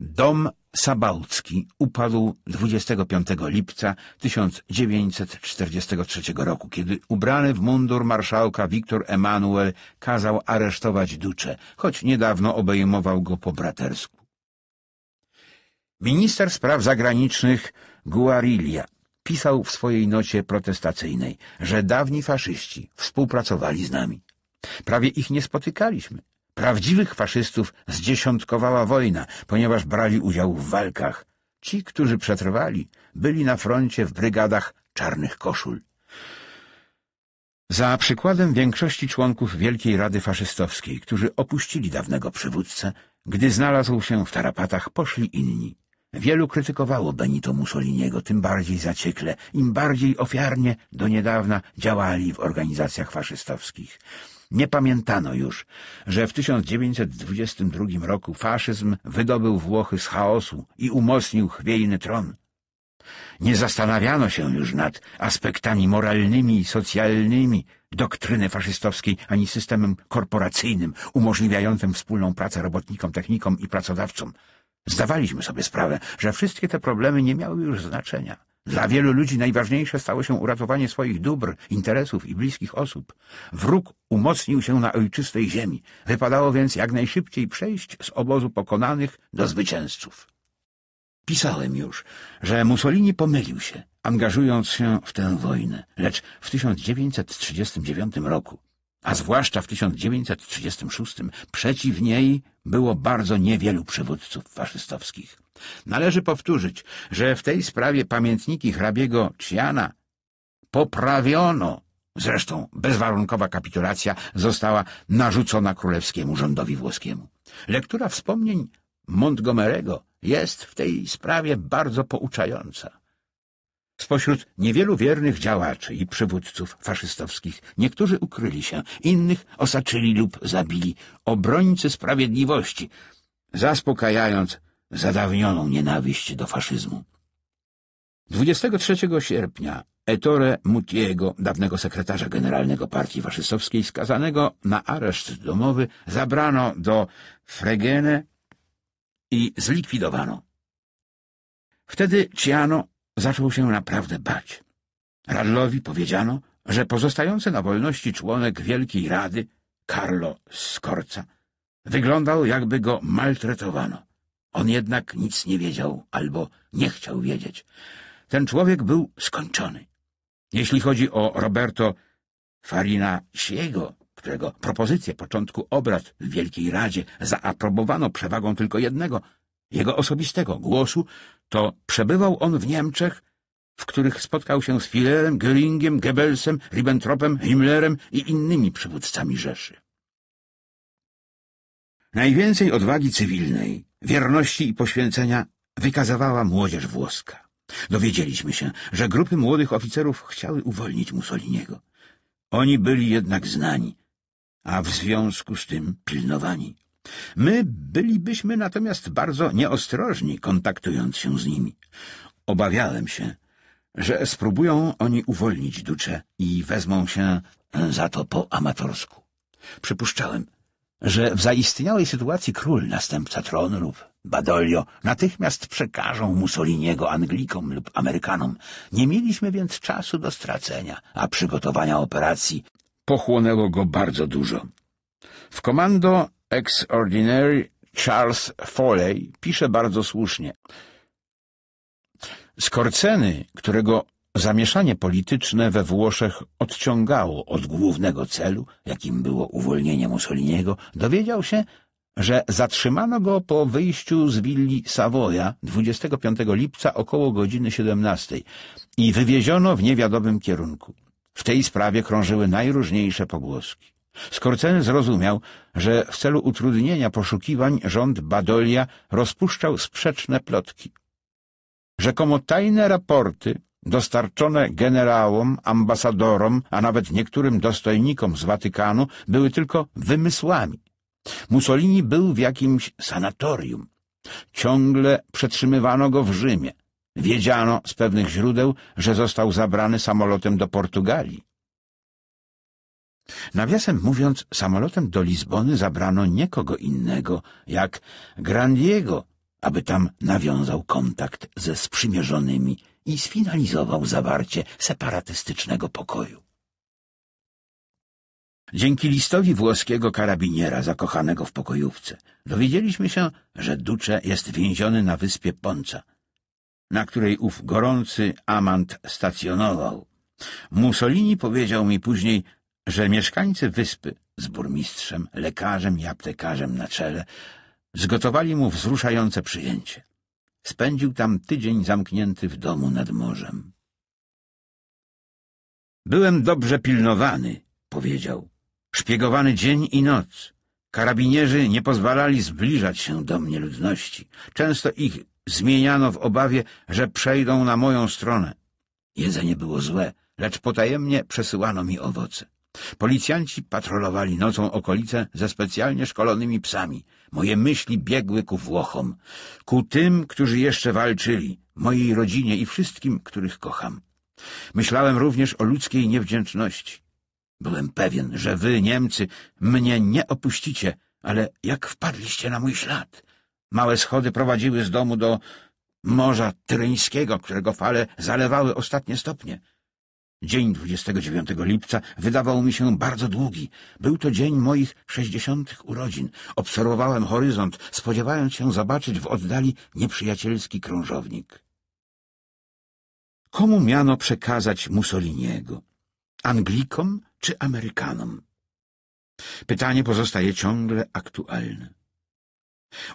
Speaker 1: Dom Sabałcki upadł 25 lipca 1943 roku, kiedy ubrany w mundur marszałka Wiktor Emanuel kazał aresztować Ducze, choć niedawno obejmował go po bratersku. Minister spraw zagranicznych Guarilia pisał w swojej nocie protestacyjnej, że dawni faszyści współpracowali z nami. Prawie ich nie spotykaliśmy. Prawdziwych faszystów zdziesiątkowała wojna, ponieważ brali udział w walkach. Ci, którzy przetrwali, byli na froncie w brygadach czarnych koszul. Za przykładem większości członków Wielkiej Rady Faszystowskiej, którzy opuścili dawnego przywódcę, gdy znalazł się w tarapatach, poszli inni. Wielu krytykowało Benito Mussoliniego, tym bardziej zaciekle, im bardziej ofiarnie do niedawna działali w organizacjach faszystowskich. Nie pamiętano już, że w 1922 roku faszyzm wydobył Włochy z chaosu i umocnił chwiejny tron. Nie zastanawiano się już nad aspektami moralnymi i socjalnymi doktryny faszystowskiej ani systemem korporacyjnym umożliwiającym wspólną pracę robotnikom, technikom i pracodawcom. Zdawaliśmy sobie sprawę, że wszystkie te problemy nie miały już znaczenia. Dla wielu ludzi najważniejsze stało się uratowanie swoich dóbr, interesów i bliskich osób. Wróg umocnił się na ojczystej ziemi. Wypadało więc jak najszybciej przejść z obozu pokonanych do zwycięzców. Pisałem już, że Mussolini pomylił się, angażując się w tę wojnę, lecz w 1939 roku a zwłaszcza w 1936 przeciw niej było bardzo niewielu przywódców faszystowskich. Należy powtórzyć, że w tej sprawie pamiętniki hrabiego Ciana poprawiono. Zresztą bezwarunkowa kapitulacja została narzucona królewskiemu rządowi włoskiemu. Lektura wspomnień Montgomery'ego jest w tej sprawie bardzo pouczająca. Spośród niewielu wiernych działaczy i przywódców faszystowskich niektórzy ukryli się, innych osaczyli lub zabili obrońcy sprawiedliwości, zaspokajając zadawnioną nienawiść do faszyzmu. 23 sierpnia Ettore Mutiego, dawnego sekretarza generalnego partii faszystowskiej, skazanego na areszt domowy, zabrano do Fregene i zlikwidowano. Wtedy Ciano zaczął się naprawdę bać. Radlowi powiedziano, że pozostający na wolności członek Wielkiej Rady, Carlo Skorca, wyglądał jakby go maltretowano. On jednak nic nie wiedział albo nie chciał wiedzieć. Ten człowiek był skończony. Jeśli chodzi o Roberto Farina Siego, którego propozycję początku obrad w Wielkiej Radzie zaaprobowano przewagą tylko jednego, jego osobistego głosu, to przebywał on w Niemczech, w których spotkał się z Fillerem, Göringiem, Goebbelsem, Ribbentropem, Himmlerem i innymi przywódcami Rzeszy. Najwięcej odwagi cywilnej, wierności i poświęcenia wykazywała młodzież włoska. Dowiedzieliśmy się, że grupy młodych oficerów chciały uwolnić Mussoliniego. Oni byli jednak znani, a w związku z tym pilnowani. My bylibyśmy natomiast bardzo nieostrożni, kontaktując się z nimi. Obawiałem się, że spróbują oni uwolnić Ducze i wezmą się za to po amatorsku. Przypuszczałem, że w zaistniałej sytuacji król, następca tronu lub Badolio natychmiast przekażą Mussoliniego Anglikom lub Amerykanom. Nie mieliśmy więc czasu do stracenia, a przygotowania operacji pochłonęło go bardzo dużo. W komando Extraordinary Charles Foley pisze bardzo słusznie. Skorceny, którego zamieszanie polityczne we Włoszech odciągało od głównego celu, jakim było uwolnienie Mussoliniego, dowiedział się, że zatrzymano go po wyjściu z willi Savoya 25 lipca około godziny 17 i wywieziono w niewiadomym kierunku. W tej sprawie krążyły najróżniejsze pogłoski. Skorzeny zrozumiał, że w celu utrudnienia poszukiwań rząd Badolia rozpuszczał sprzeczne plotki. Rzekomo tajne raporty dostarczone generałom, ambasadorom, a nawet niektórym dostojnikom z Watykanu były tylko wymysłami. Mussolini był w jakimś sanatorium. Ciągle przetrzymywano go w Rzymie. Wiedziano z pewnych źródeł, że został zabrany samolotem do Portugalii. Nawiasem mówiąc, samolotem do Lizbony zabrano nie kogo innego, jak Grandiego, aby tam nawiązał kontakt ze sprzymierzonymi i sfinalizował zawarcie separatystycznego pokoju. Dzięki listowi włoskiego karabiniera zakochanego w pokojówce dowiedzieliśmy się, że Ducze jest więziony na wyspie Ponca, na której ów gorący amant stacjonował. Mussolini powiedział mi później, że mieszkańcy wyspy z burmistrzem, lekarzem i aptekarzem na czele zgotowali mu wzruszające przyjęcie. Spędził tam tydzień zamknięty w domu nad morzem. Byłem dobrze pilnowany, powiedział. Szpiegowany dzień i noc. Karabinierzy nie pozwalali zbliżać się do mnie ludności. Często ich zmieniano w obawie, że przejdą na moją stronę. Jedzenie było złe, lecz potajemnie przesyłano mi owoce. Policjanci patrolowali nocą okolice ze specjalnie szkolonymi psami. Moje myśli biegły ku Włochom, ku tym, którzy jeszcze walczyli, mojej rodzinie i wszystkim, których kocham. Myślałem również o ludzkiej niewdzięczności. Byłem pewien, że wy, Niemcy, mnie nie opuścicie, ale jak wpadliście na mój ślad? Małe schody prowadziły z domu do morza tyryńskiego, którego fale zalewały ostatnie stopnie. Dzień 29 lipca wydawał mi się bardzo długi. Był to dzień moich sześćdziesiątych urodzin. Obserwowałem horyzont, spodziewając się zobaczyć w oddali nieprzyjacielski krążownik. Komu miano przekazać Mussoliniego? Anglikom czy Amerykanom? Pytanie pozostaje ciągle aktualne.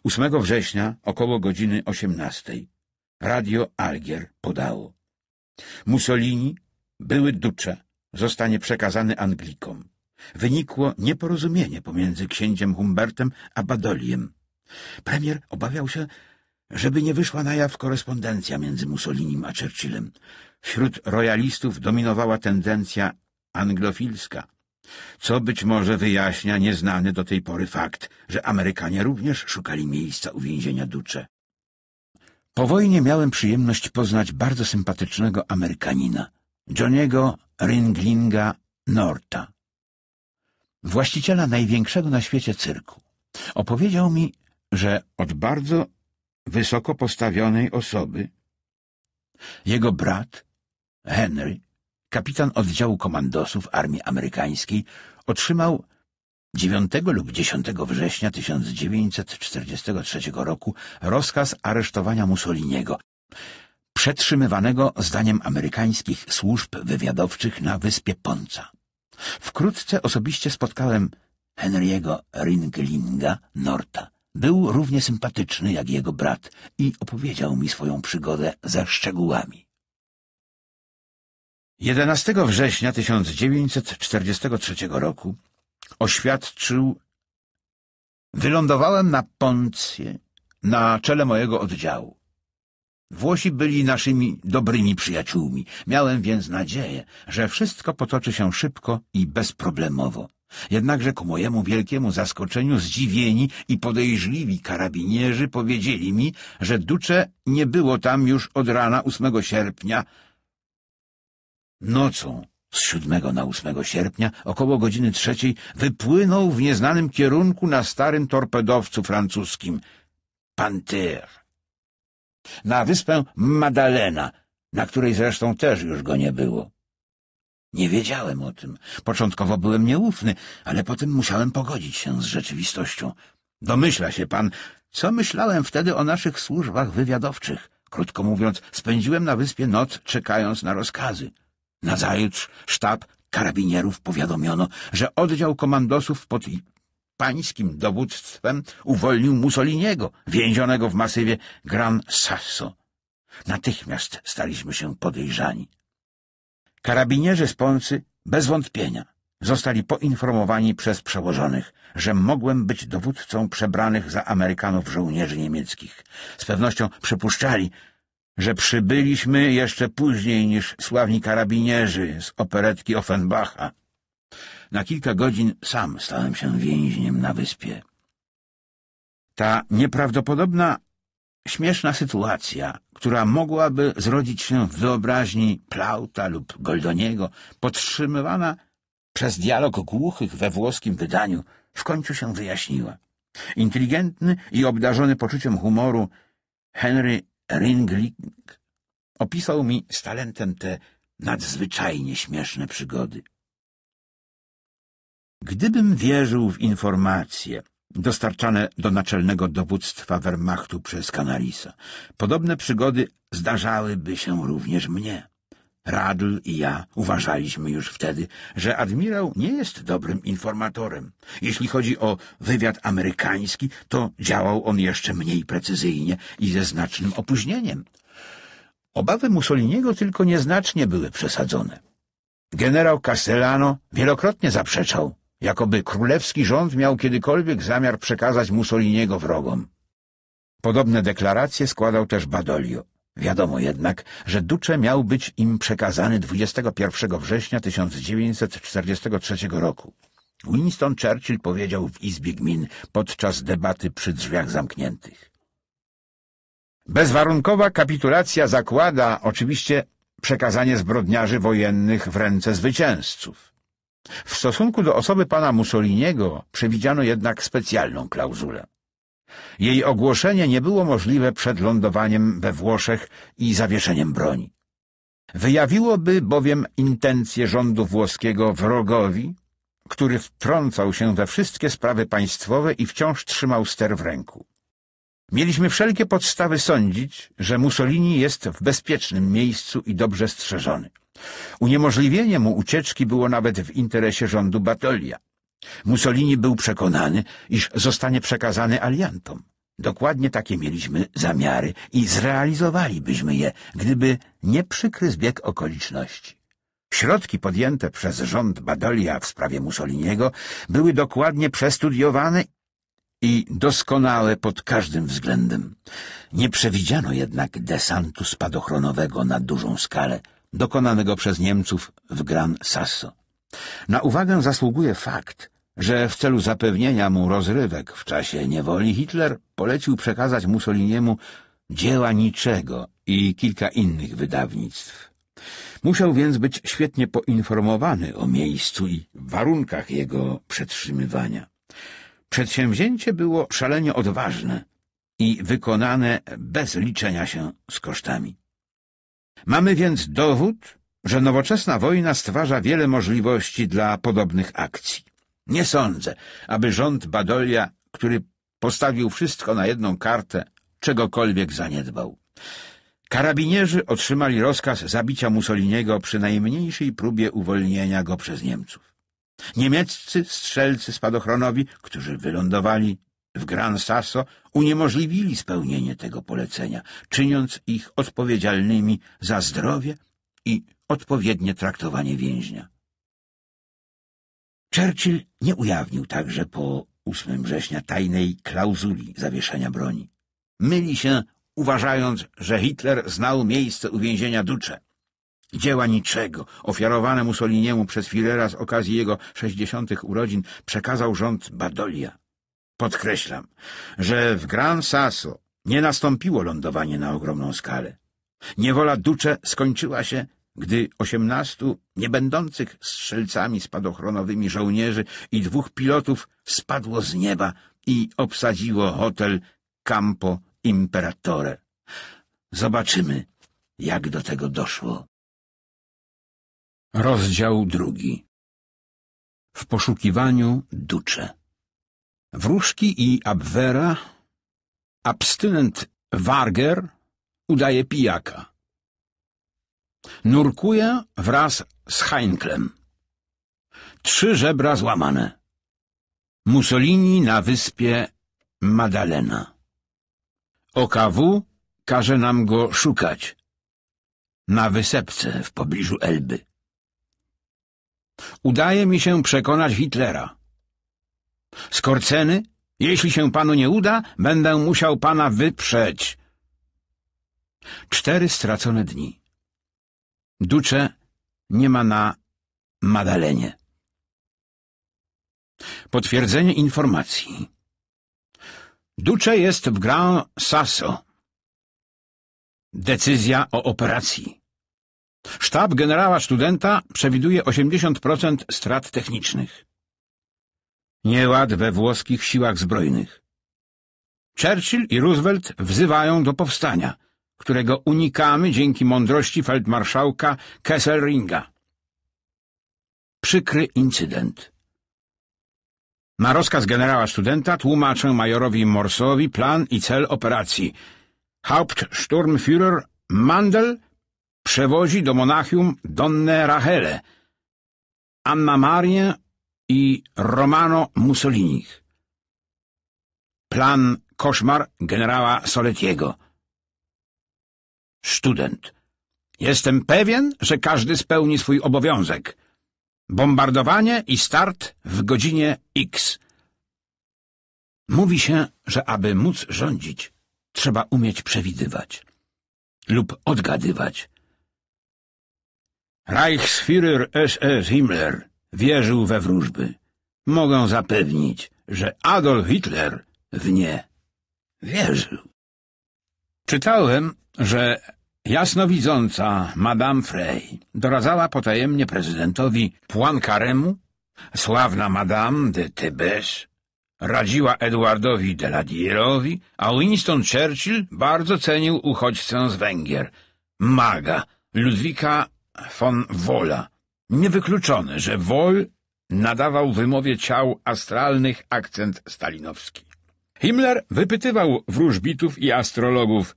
Speaker 1: 8 września około godziny 18 radio Algier podało. Mussolini były ducze zostanie przekazany Anglikom. Wynikło nieporozumienie pomiędzy księciem Humbertem a Badoliem. Premier obawiał się, żeby nie wyszła na jaw korespondencja między Mussolinim a Churchillem. Wśród royalistów dominowała tendencja anglofilska, co być może wyjaśnia nieznany do tej pory fakt, że Amerykanie również szukali miejsca uwięzienia Ducze. Po wojnie miałem przyjemność poznać bardzo sympatycznego Amerykanina – Johniego Ringlinga Norta, właściciela największego na świecie cyrku. Opowiedział mi, że od bardzo wysoko postawionej osoby jego brat, Henry, kapitan oddziału komandosów Armii Amerykańskiej, otrzymał 9 lub 10 września 1943 roku rozkaz aresztowania Mussoliniego przetrzymywanego zdaniem amerykańskich służb wywiadowczych na wyspie Ponca. Wkrótce osobiście spotkałem Henry'ego Ringlinga Norta. Był równie sympatyczny jak jego brat i opowiedział mi swoją przygodę ze szczegółami. 11 września 1943 roku oświadczył Wylądowałem na Poncie na czele mojego oddziału. Włosi byli naszymi dobrymi przyjaciółmi. Miałem więc nadzieję, że wszystko potoczy się szybko i bezproblemowo. Jednakże ku mojemu wielkiemu zaskoczeniu zdziwieni i podejrzliwi karabinierzy powiedzieli mi, że Ducze nie było tam już od rana 8 sierpnia. Nocą z 7 na 8 sierpnia około godziny trzeciej wypłynął w nieznanym kierunku na starym torpedowcu francuskim Panther na wyspę Madalena, na której zresztą też już go nie było. Nie wiedziałem o tym. Początkowo byłem nieufny, ale potem musiałem pogodzić się z rzeczywistością. Domyśla się pan, co myślałem wtedy o naszych służbach wywiadowczych. Krótko mówiąc, spędziłem na wyspie noc, czekając na rozkazy. Nazajutrz sztab karabinierów powiadomiono, że oddział komandosów pod hiszpańskim dowództwem uwolnił Mussoliniego, więzionego w masywie Gran Sasso. Natychmiast staliśmy się podejrzani. Karabinierzy z Poncy bez wątpienia zostali poinformowani przez przełożonych, że mogłem być dowódcą przebranych za Amerykanów żołnierzy niemieckich. Z pewnością przypuszczali, że przybyliśmy jeszcze później niż sławni karabinierzy z operetki Offenbacha. Na kilka godzin sam stałem się więźniem na wyspie. Ta nieprawdopodobna, śmieszna sytuacja, która mogłaby zrodzić się w wyobraźni Plauta lub Goldoniego, podtrzymywana przez dialog głuchych we włoskim wydaniu, w końcu się wyjaśniła. Inteligentny i obdarzony poczuciem humoru Henry Ringling opisał mi z talentem te nadzwyczajnie śmieszne przygody. Gdybym wierzył w informacje dostarczane do naczelnego dowództwa Wehrmachtu przez Kanalisa, podobne przygody zdarzałyby się również mnie. Radl i ja uważaliśmy już wtedy, że admirał nie jest dobrym informatorem. Jeśli chodzi o wywiad amerykański, to działał on jeszcze mniej precyzyjnie i ze znacznym opóźnieniem. Obawy Mussoliniego tylko nieznacznie były przesadzone. Generał Castellano wielokrotnie zaprzeczał, jakoby królewski rząd miał kiedykolwiek zamiar przekazać Mussoliniego wrogom. Podobne deklaracje składał też Badoglio. Wiadomo jednak, że Duce miał być im przekazany 21 września 1943 roku. Winston Churchill powiedział w Izbie Gmin podczas debaty przy drzwiach zamkniętych. Bezwarunkowa kapitulacja zakłada oczywiście przekazanie zbrodniarzy wojennych w ręce zwycięzców. W stosunku do osoby pana Mussoliniego przewidziano jednak specjalną klauzulę. Jej ogłoszenie nie było możliwe przed lądowaniem we Włoszech i zawieszeniem broni. Wyjawiłoby bowiem intencje rządu włoskiego wrogowi, który wtrącał się we wszystkie sprawy państwowe i wciąż trzymał ster w ręku. Mieliśmy wszelkie podstawy sądzić, że Mussolini jest w bezpiecznym miejscu i dobrze strzeżony. Uniemożliwienie mu ucieczki było nawet w interesie rządu Batolia. Mussolini był przekonany, iż zostanie przekazany aliantom. Dokładnie takie mieliśmy zamiary i zrealizowalibyśmy je, gdyby nie przykry zbieg okoliczności. Środki podjęte przez rząd Badolia w sprawie Mussoliniego były dokładnie przestudiowane i doskonałe pod każdym względem. Nie przewidziano jednak desantu spadochronowego na dużą skalę dokonanego przez Niemców w Gran Sasso. Na uwagę zasługuje fakt, że w celu zapewnienia mu rozrywek w czasie niewoli Hitler polecił przekazać Mussoliniemu dzieła niczego i kilka innych wydawnictw. Musiał więc być świetnie poinformowany o miejscu i warunkach jego przetrzymywania. Przedsięwzięcie było szalenie odważne i wykonane bez liczenia się z kosztami. Mamy więc dowód, że nowoczesna wojna stwarza wiele możliwości dla podobnych akcji. Nie sądzę, aby rząd Badolia, który postawił wszystko na jedną kartę, czegokolwiek zaniedbał. Karabinierzy otrzymali rozkaz zabicia Mussoliniego przy najmniejszej próbie uwolnienia go przez Niemców. Niemieccy strzelcy spadochronowi, którzy wylądowali w Gran Sasso uniemożliwili spełnienie tego polecenia, czyniąc ich odpowiedzialnymi za zdrowie i odpowiednie traktowanie więźnia. Churchill nie ujawnił także po 8 września tajnej klauzuli zawieszenia broni. Myli się, uważając, że Hitler znał miejsce uwięzienia Ducze. Dzieła niczego, ofiarowane Mussoliniemu przez Filera z okazji jego sześćdziesiątych urodzin, przekazał rząd Badolia. Podkreślam, że w Gran Sasso nie nastąpiło lądowanie na ogromną skalę. Niewola Ducze skończyła się, gdy osiemnastu niebędących strzelcami spadochronowymi żołnierzy i dwóch pilotów spadło z nieba i obsadziło hotel Campo Imperatore. Zobaczymy, jak do tego doszło. Rozdział drugi W poszukiwaniu Ducze Wróżki i Abwera, abstynent Warger udaje pijaka. Nurkuje wraz z Heinklem. Trzy żebra złamane. Mussolini na wyspie Madalena. OKW każe nam go szukać. Na wysepce w pobliżu Elby. Udaje mi się przekonać Hitlera. Skorceny, jeśli się panu nie uda, będę musiał pana wyprzeć. Cztery stracone dni. Ducze nie ma na Madalenie. Potwierdzenie informacji. Ducze jest w Grand Sasso. Decyzja o operacji. Sztab generała studenta przewiduje 80% strat technicznych. Nieład we włoskich siłach zbrojnych. Churchill i Roosevelt wzywają do powstania, którego unikamy dzięki mądrości feldmarszałka Kesselringa. Przykry incydent. Na rozkaz generała studenta tłumaczę majorowi Morsowi plan i cel operacji. Hauptsturmführer Mandel przewozi do Monachium Donnę Rachele. Anna Marię i Romano Mussolinich. Plan koszmar generała Soletiego. Student. Jestem pewien, że każdy spełni swój obowiązek. Bombardowanie i start w godzinie X. Mówi się, że aby móc rządzić, trzeba umieć przewidywać lub odgadywać. Reichsführer SS Himmler wierzył we wróżby. Mogę zapewnić, że Adolf Hitler w nie wierzył. Czytałem, że jasnowidząca Madame Frey doradzała potajemnie prezydentowi Poincaremu, sławna Madame de Tebes radziła Edwardowi Deladierowi, a Winston Churchill bardzo cenił uchodźcę z Węgier, maga Ludwika von Wola, Niewykluczone, że wol nadawał wymowie ciał astralnych akcent stalinowski. Himmler wypytywał wróżbitów i astrologów,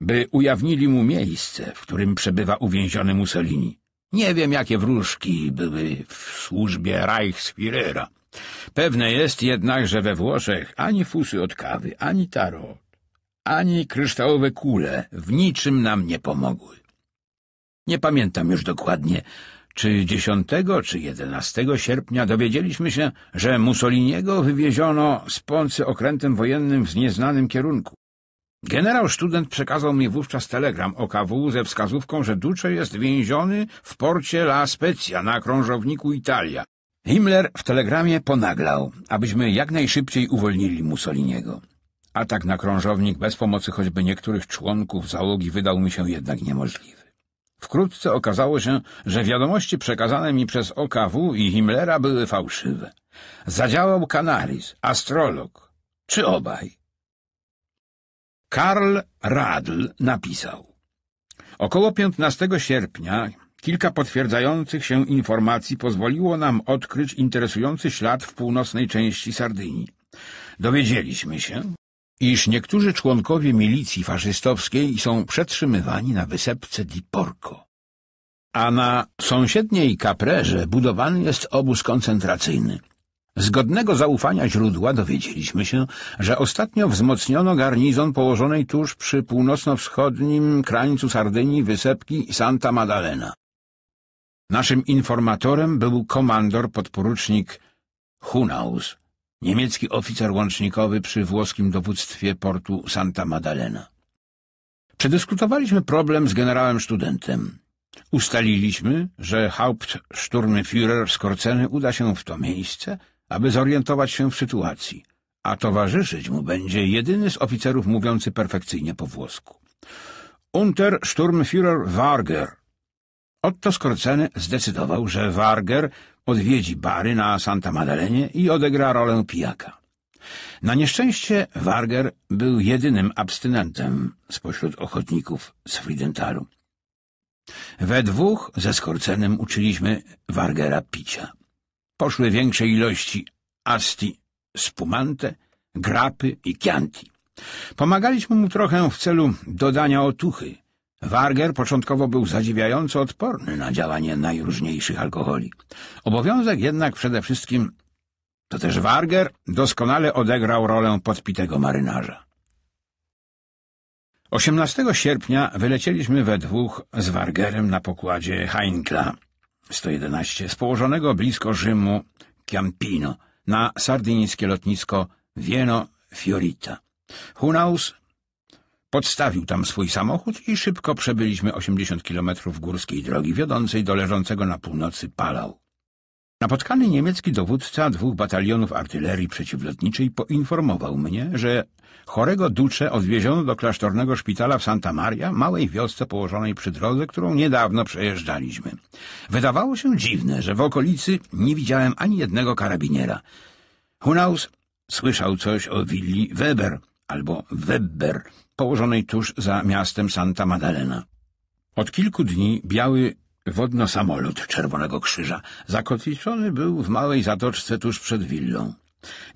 Speaker 1: by ujawnili mu miejsce, w którym przebywa uwięziony Mussolini. Nie wiem, jakie wróżki były w służbie Reichsführera. Pewne jest jednak, że we Włoszech ani fusy od kawy, ani tarot, ani kryształowe kule w niczym nam nie pomogły. Nie pamiętam już dokładnie, czy 10 czy 11 sierpnia dowiedzieliśmy się, że Mussoliniego wywieziono z Poncy okrętem wojennym w nieznanym kierunku. Generał student przekazał mi wówczas telegram OKW ze wskazówką, że Duce jest więziony w porcie La Spezia na krążowniku Italia. Himmler w telegramie ponaglał, abyśmy jak najszybciej uwolnili Mussoliniego. Atak na krążownik bez pomocy choćby niektórych członków załogi wydał mi się jednak niemożliwy. Wkrótce okazało się, że wiadomości przekazane mi przez OKW i Himmlera były fałszywe. Zadziałał Kanaris, astrolog, czy obaj. Karl Radl napisał. Około 15 sierpnia kilka potwierdzających się informacji pozwoliło nam odkryć interesujący ślad w północnej części Sardynii. Dowiedzieliśmy się, iż niektórzy członkowie milicji faszystowskiej są przetrzymywani na wysepce Di Porco. A na sąsiedniej Kaprerze budowany jest obóz koncentracyjny. Z godnego zaufania źródła dowiedzieliśmy się, że ostatnio wzmocniono garnizon położonej tuż przy północno-wschodnim krańcu Sardynii wysepki Santa Maddalena. Naszym informatorem był komandor podporucznik Hunaus niemiecki oficer łącznikowy przy włoskim dowództwie portu Santa Maddalena. Przedyskutowaliśmy problem z generałem studentem. Ustaliliśmy, że Hauptsturmführer z uda się w to miejsce, aby zorientować się w sytuacji, a towarzyszyć mu będzie jedyny z oficerów mówiący perfekcyjnie po włosku. Untersturmführer Warger. Otto Skorzeny zdecydował, że Warger odwiedzi bary na Santa Madalenie i odegra rolę pijaka. Na nieszczęście Warger był jedynym abstynentem spośród ochotników z Fridentalu. We dwóch ze Skorcenem uczyliśmy Wargera picia. Poszły większe ilości asti, spumante, grapy i chianti. Pomagaliśmy mu trochę w celu dodania otuchy, Warger początkowo był zadziwiająco odporny na działanie najróżniejszych alkoholi. Obowiązek jednak przede wszystkim... To też Warger doskonale odegrał rolę podpitego marynarza. 18 sierpnia wylecieliśmy we dwóch z Wargerem na pokładzie Heinkla 111 z położonego blisko Rzymu Campino, na sardyńskie lotnisko Vieno Fiorita. Hunaus Podstawił tam swój samochód i szybko przebyliśmy 80 kilometrów górskiej drogi wiodącej do leżącego na północy Palau. Napotkany niemiecki dowódca dwóch batalionów artylerii przeciwlotniczej poinformował mnie, że chorego Ducze odwieziono do klasztornego szpitala w Santa Maria, małej wiosce położonej przy drodze, którą niedawno przejeżdżaliśmy. Wydawało się dziwne, że w okolicy nie widziałem ani jednego karabiniera. Hunaus słyszał coś o willi Weber albo Webber – położonej tuż za miastem Santa Maddalena. Od kilku dni biały wodno-samolot Czerwonego Krzyża zakotwiczony był w małej zatoczce tuż przed willą.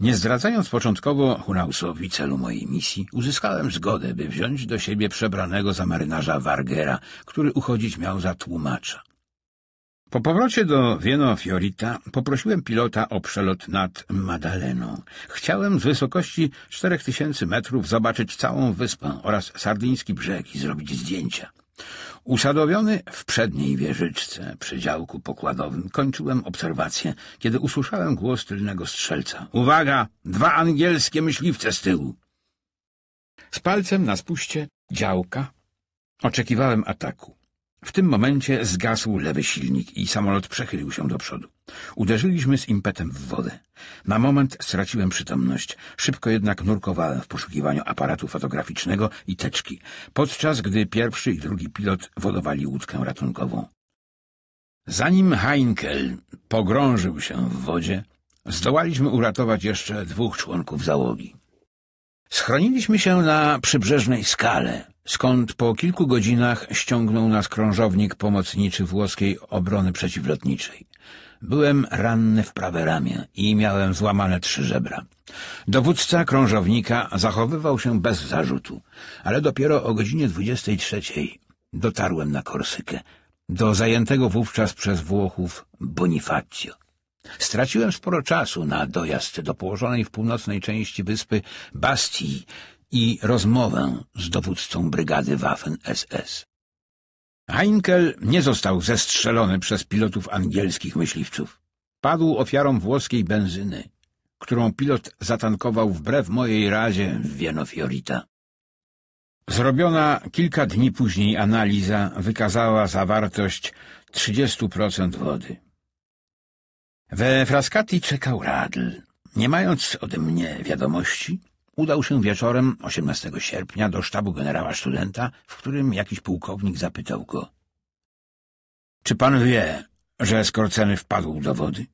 Speaker 1: Nie zdradzając początkowo Hunausowi celu mojej misji, uzyskałem zgodę, by wziąć do siebie przebranego za marynarza Wargera, który uchodzić miał za tłumacza. Po powrocie do Vieno Fiorita poprosiłem pilota o przelot nad Madaleną. Chciałem z wysokości 4000 metrów zobaczyć całą wyspę oraz sardyński brzeg i zrobić zdjęcia. Usadowiony w przedniej wieżyczce przy działku pokładowym kończyłem obserwację, kiedy usłyszałem głos tylnego strzelca. Uwaga! Dwa angielskie myśliwce z tyłu! Z palcem na spuście działka oczekiwałem ataku. W tym momencie zgasł lewy silnik i samolot przechylił się do przodu. Uderzyliśmy z impetem w wodę. Na moment straciłem przytomność. Szybko jednak nurkowałem w poszukiwaniu aparatu fotograficznego i teczki, podczas gdy pierwszy i drugi pilot wodowali łódkę ratunkową. Zanim Heinkel pogrążył się w wodzie, zdołaliśmy uratować jeszcze dwóch członków załogi. Schroniliśmy się na przybrzeżnej skale – skąd po kilku godzinach ściągnął nas krążownik pomocniczy włoskiej obrony przeciwlotniczej. Byłem ranny w prawe ramię i miałem złamane trzy żebra. Dowódca krążownika zachowywał się bez zarzutu, ale dopiero o godzinie 23 dotarłem na Korsykę, do zajętego wówczas przez Włochów Bonifacio. Straciłem sporo czasu na dojazd do położonej w północnej części wyspy Bastii, i rozmowę z dowódcą brygady Waffen-SS. Heinkel nie został zestrzelony przez pilotów angielskich myśliwców. Padł ofiarą włoskiej benzyny, którą pilot zatankował wbrew mojej razie w Fiorita. Zrobiona kilka dni później analiza wykazała zawartość 30% wody. We Frascati czekał Radl. Nie mając ode mnie wiadomości, udał się wieczorem 18 sierpnia do sztabu generała studenta, w którym jakiś pułkownik zapytał go. — Czy pan wie, że Skorceny wpadł do wody?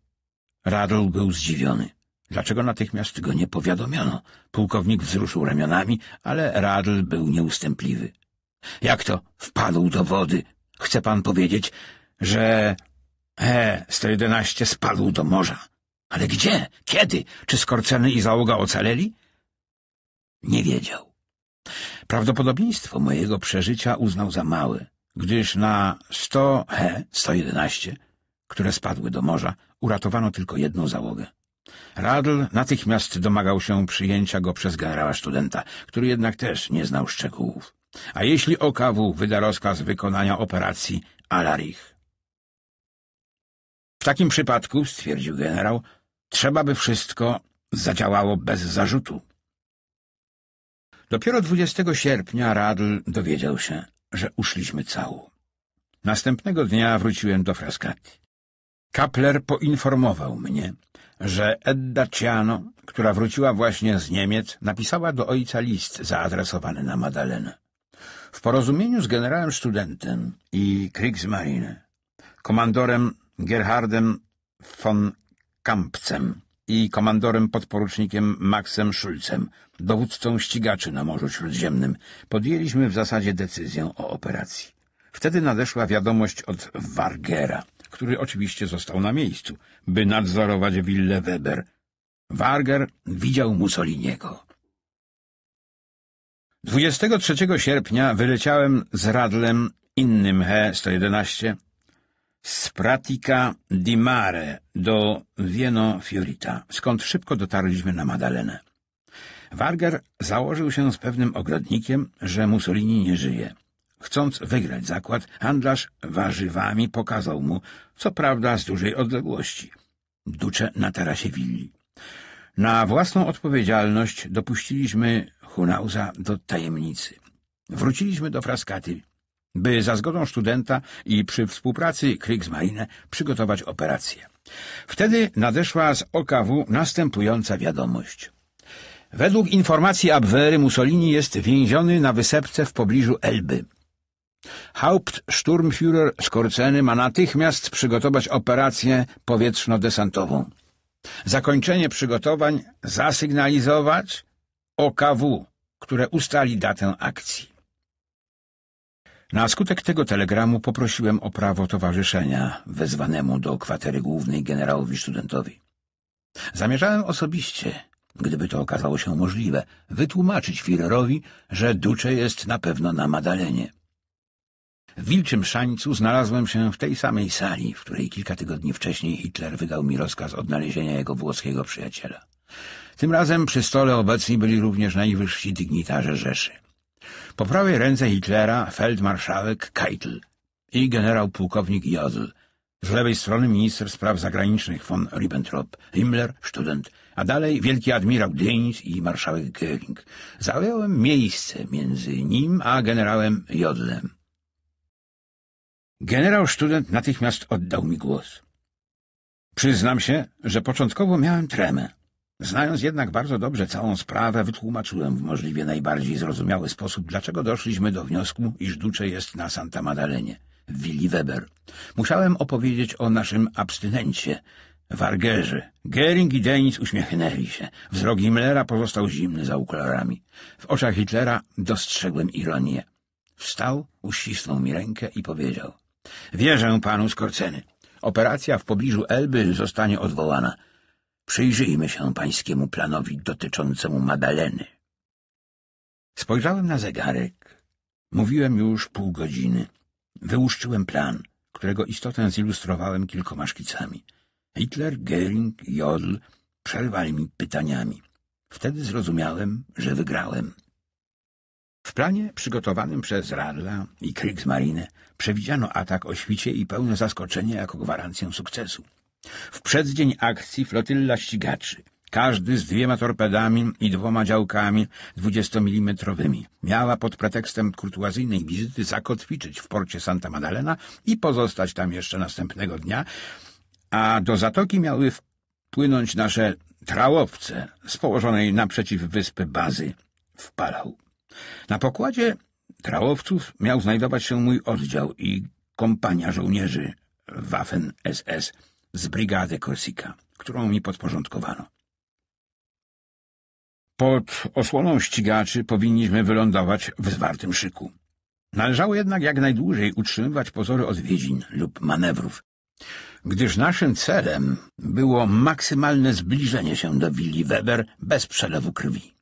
Speaker 1: Radl był zdziwiony. Dlaczego natychmiast go nie powiadomiono? Pułkownik wzruszył ramionami, ale Radl był nieustępliwy. — Jak to wpadł do wody? Chce pan powiedzieć, że... E, 111 spadł do morza. Ale gdzie? Kiedy? Czy Skorceny i załoga ocaleli? Nie wiedział. Prawdopodobieństwo mojego przeżycia uznał za małe, gdyż na 100 he, 111, które spadły do morza, uratowano tylko jedną załogę. Radl natychmiast domagał się przyjęcia go przez generała studenta, który jednak też nie znał szczegółów. A jeśli OKW wyda rozkaz wykonania operacji Alarich? W takim przypadku, stwierdził generał, trzeba by wszystko zadziałało bez zarzutu. Dopiero 20 sierpnia Radl dowiedział się, że uszliśmy całą. Następnego dnia wróciłem do Frascati. Kapler poinformował mnie, że Edda Ciano, która wróciła właśnie z Niemiec, napisała do ojca list zaadresowany na Madalenę. W porozumieniu z generałem studentem i Kriegsmarine, komandorem Gerhardem von Kampcem, i komandorem podporucznikiem Maxem Szulcem, dowódcą ścigaczy na Morzu Śródziemnym, podjęliśmy w zasadzie decyzję o operacji. Wtedy nadeszła wiadomość od Wargera, który oczywiście został na miejscu, by nadzorować willę Weber. Warger widział Mussoliniego. 23 sierpnia wyleciałem z radlem innym He-111 z Pratica di Mare do Vieno Fiorita, skąd szybko dotarliśmy na Madalenę. Warger założył się z pewnym ogrodnikiem, że Mussolini nie żyje. Chcąc wygrać zakład, handlarz warzywami pokazał mu, co prawda z dużej odległości, ducze na tarasie willi. Na własną odpowiedzialność dopuściliśmy Hunauza do tajemnicy. Wróciliśmy do Fraskaty, by za zgodą studenta i przy współpracy Kriegsmarine przygotować operację. Wtedy nadeszła z OKW następująca wiadomość. Według informacji Abwehry Mussolini jest więziony na wysepce w pobliżu Elby. Hauptsturmführer Skorceny ma natychmiast przygotować operację powietrzno-desantową. Zakończenie przygotowań zasygnalizować OKW, które ustali datę akcji. Na skutek tego telegramu poprosiłem o prawo towarzyszenia wezwanemu do kwatery głównej generałowi studentowi. Zamierzałem osobiście, gdyby to okazało się możliwe, wytłumaczyć Fillerowi, że Ducze jest na pewno na Madalenie. W Wilczym Szańcu znalazłem się w tej samej sali, w której kilka tygodni wcześniej Hitler wydał mi rozkaz odnalezienia jego włoskiego przyjaciela. Tym razem przy stole obecni byli również najwyżsi dygnitarze Rzeszy. Po prawej ręce Hitlera feldmarszałek Keitel i generał pułkownik Jodl. Z lewej strony minister spraw zagranicznych von Ribbentrop, Himmler, student, a dalej wielki admirał Dyńs i marszałek Göring. Zająłem miejsce między nim a generałem Jodlem. Generał student natychmiast oddał mi głos. Przyznam się, że początkowo miałem tremę. Znając jednak bardzo dobrze całą sprawę, wytłumaczyłem w możliwie najbardziej zrozumiały sposób, dlaczego doszliśmy do wniosku, iż ducze jest na Santa Madalenie, w Willi Weber. Musiałem opowiedzieć o naszym abstynencie, wargerze. Gering i Denis uśmiechnęli się. Wzrok Himmlera pozostał zimny za okularami. W oczach Hitlera dostrzegłem ironię. Wstał, uścisnął mi rękę i powiedział — Wierzę panu Skorceny. Operacja w pobliżu Elby zostanie odwołana — Przyjrzyjmy się pańskiemu planowi dotyczącemu Madaleny. Spojrzałem na zegarek. Mówiłem już pół godziny. Wyłuszczyłem plan, którego istotę zilustrowałem kilkoma szkicami. Hitler, Göring, Jodl przerwali mi pytaniami. Wtedy zrozumiałem, że wygrałem. W planie przygotowanym przez Radla i Kriegsmarine przewidziano atak o świcie i pełne zaskoczenie jako gwarancję sukcesu. W przeddzień akcji flotylla ścigaczy, każdy z dwiema torpedami i dwoma działkami dwudziestomilimetrowymi, miała pod pretekstem kurtuazyjnej wizyty zakotwiczyć w porcie Santa Madalena i pozostać tam jeszcze następnego dnia, a do zatoki miały wpłynąć nasze trałowce z położonej naprzeciw wyspy bazy w Palau. Na pokładzie trałowców miał znajdować się mój oddział i kompania żołnierzy Waffen SS – z brygady Korsika, którą mi podporządkowano. Pod osłoną ścigaczy powinniśmy wylądować w zwartym szyku. Należało jednak jak najdłużej utrzymywać pozory odwiedzin lub manewrów, gdyż naszym celem było maksymalne zbliżenie się do willi Weber bez przelewu krwi.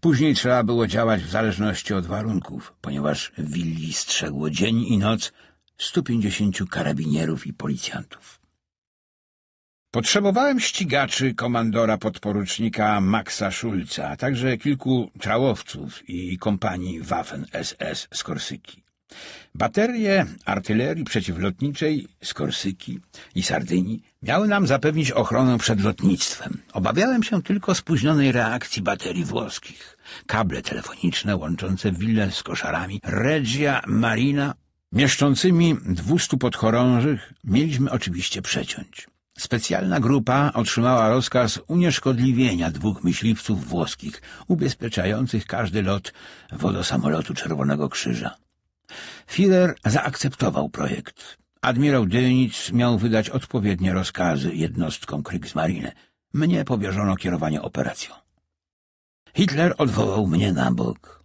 Speaker 1: Później trzeba było działać w zależności od warunków, ponieważ willi strzegło dzień i noc 150 karabinierów i policjantów. Potrzebowałem ścigaczy komandora podporucznika Maxa Schulza, a także kilku trałowców i kompanii Waffen-SS z Korsyki. Baterie artylerii przeciwlotniczej z Korsyki i Sardynii miały nam zapewnić ochronę przed lotnictwem. Obawiałem się tylko spóźnionej reakcji baterii włoskich. Kable telefoniczne łączące wille z koszarami Regia Marina mieszczącymi 200 podchorążych mieliśmy oczywiście przeciąć. Specjalna grupa otrzymała rozkaz unieszkodliwienia dwóch myśliwców włoskich, ubezpieczających każdy lot wodosamolotu Czerwonego Krzyża. Führer zaakceptował projekt. Admirał Dynic miał wydać odpowiednie rozkazy jednostkom Kriegsmarine. Mnie powierzono kierowanie operacją. Hitler odwołał mnie na bok.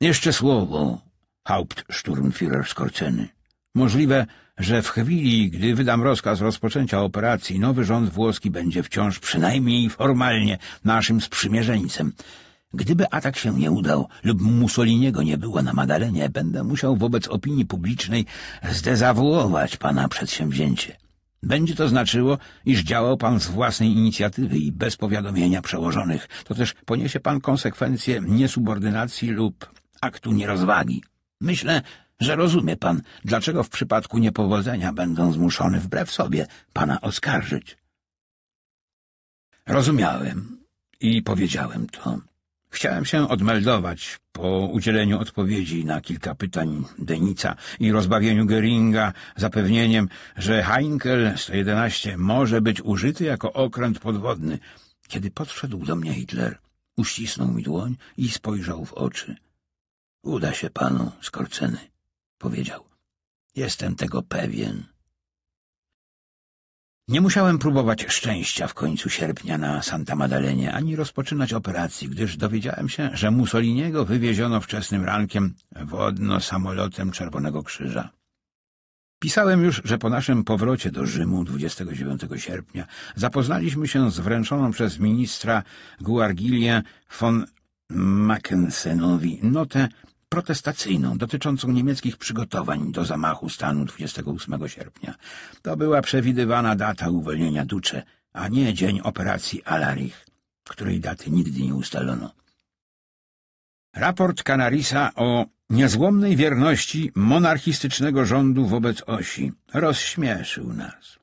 Speaker 1: Jeszcze słowo, Hauptsturmführer Skorceny. Możliwe, że w chwili, gdy wydam rozkaz rozpoczęcia operacji, nowy rząd włoski będzie wciąż przynajmniej formalnie naszym sprzymierzeńcem. Gdyby atak się nie udał lub Mussoliniego nie było na Madalenie, będę musiał wobec opinii publicznej zdezawuować pana przedsięwzięcie. Będzie to znaczyło, iż działał pan z własnej inicjatywy i bez powiadomienia przełożonych. To też poniesie pan konsekwencje niesubordynacji lub aktu nierozwagi. Myślę, że rozumie pan, dlaczego w przypadku niepowodzenia będą zmuszony wbrew sobie pana oskarżyć. Rozumiałem i powiedziałem to. Chciałem się odmeldować po udzieleniu odpowiedzi na kilka pytań Denica i rozbawieniu Geringa zapewnieniem, że Heinkel 111 może być użyty jako okręt podwodny. Kiedy podszedł do mnie Hitler, uścisnął mi dłoń i spojrzał w oczy. — Uda się panu, Skorceny powiedział. Jestem tego pewien. Nie musiałem próbować szczęścia w końcu sierpnia na Santa Maddalenie, ani rozpoczynać operacji, gdyż dowiedziałem się, że Mussoliniego wywieziono wczesnym rankiem wodno samolotem Czerwonego Krzyża. Pisałem już, że po naszym powrocie do Rzymu 29 sierpnia zapoznaliśmy się z wręczoną przez ministra Guargilię von Mackensenowi notę protestacyjną dotyczącą niemieckich przygotowań do zamachu stanu 28 sierpnia. To była przewidywana data uwolnienia Ducze, a nie dzień operacji Alarich, której daty nigdy nie ustalono. Raport Canarisa o niezłomnej wierności monarchistycznego rządu wobec osi rozśmieszył nas.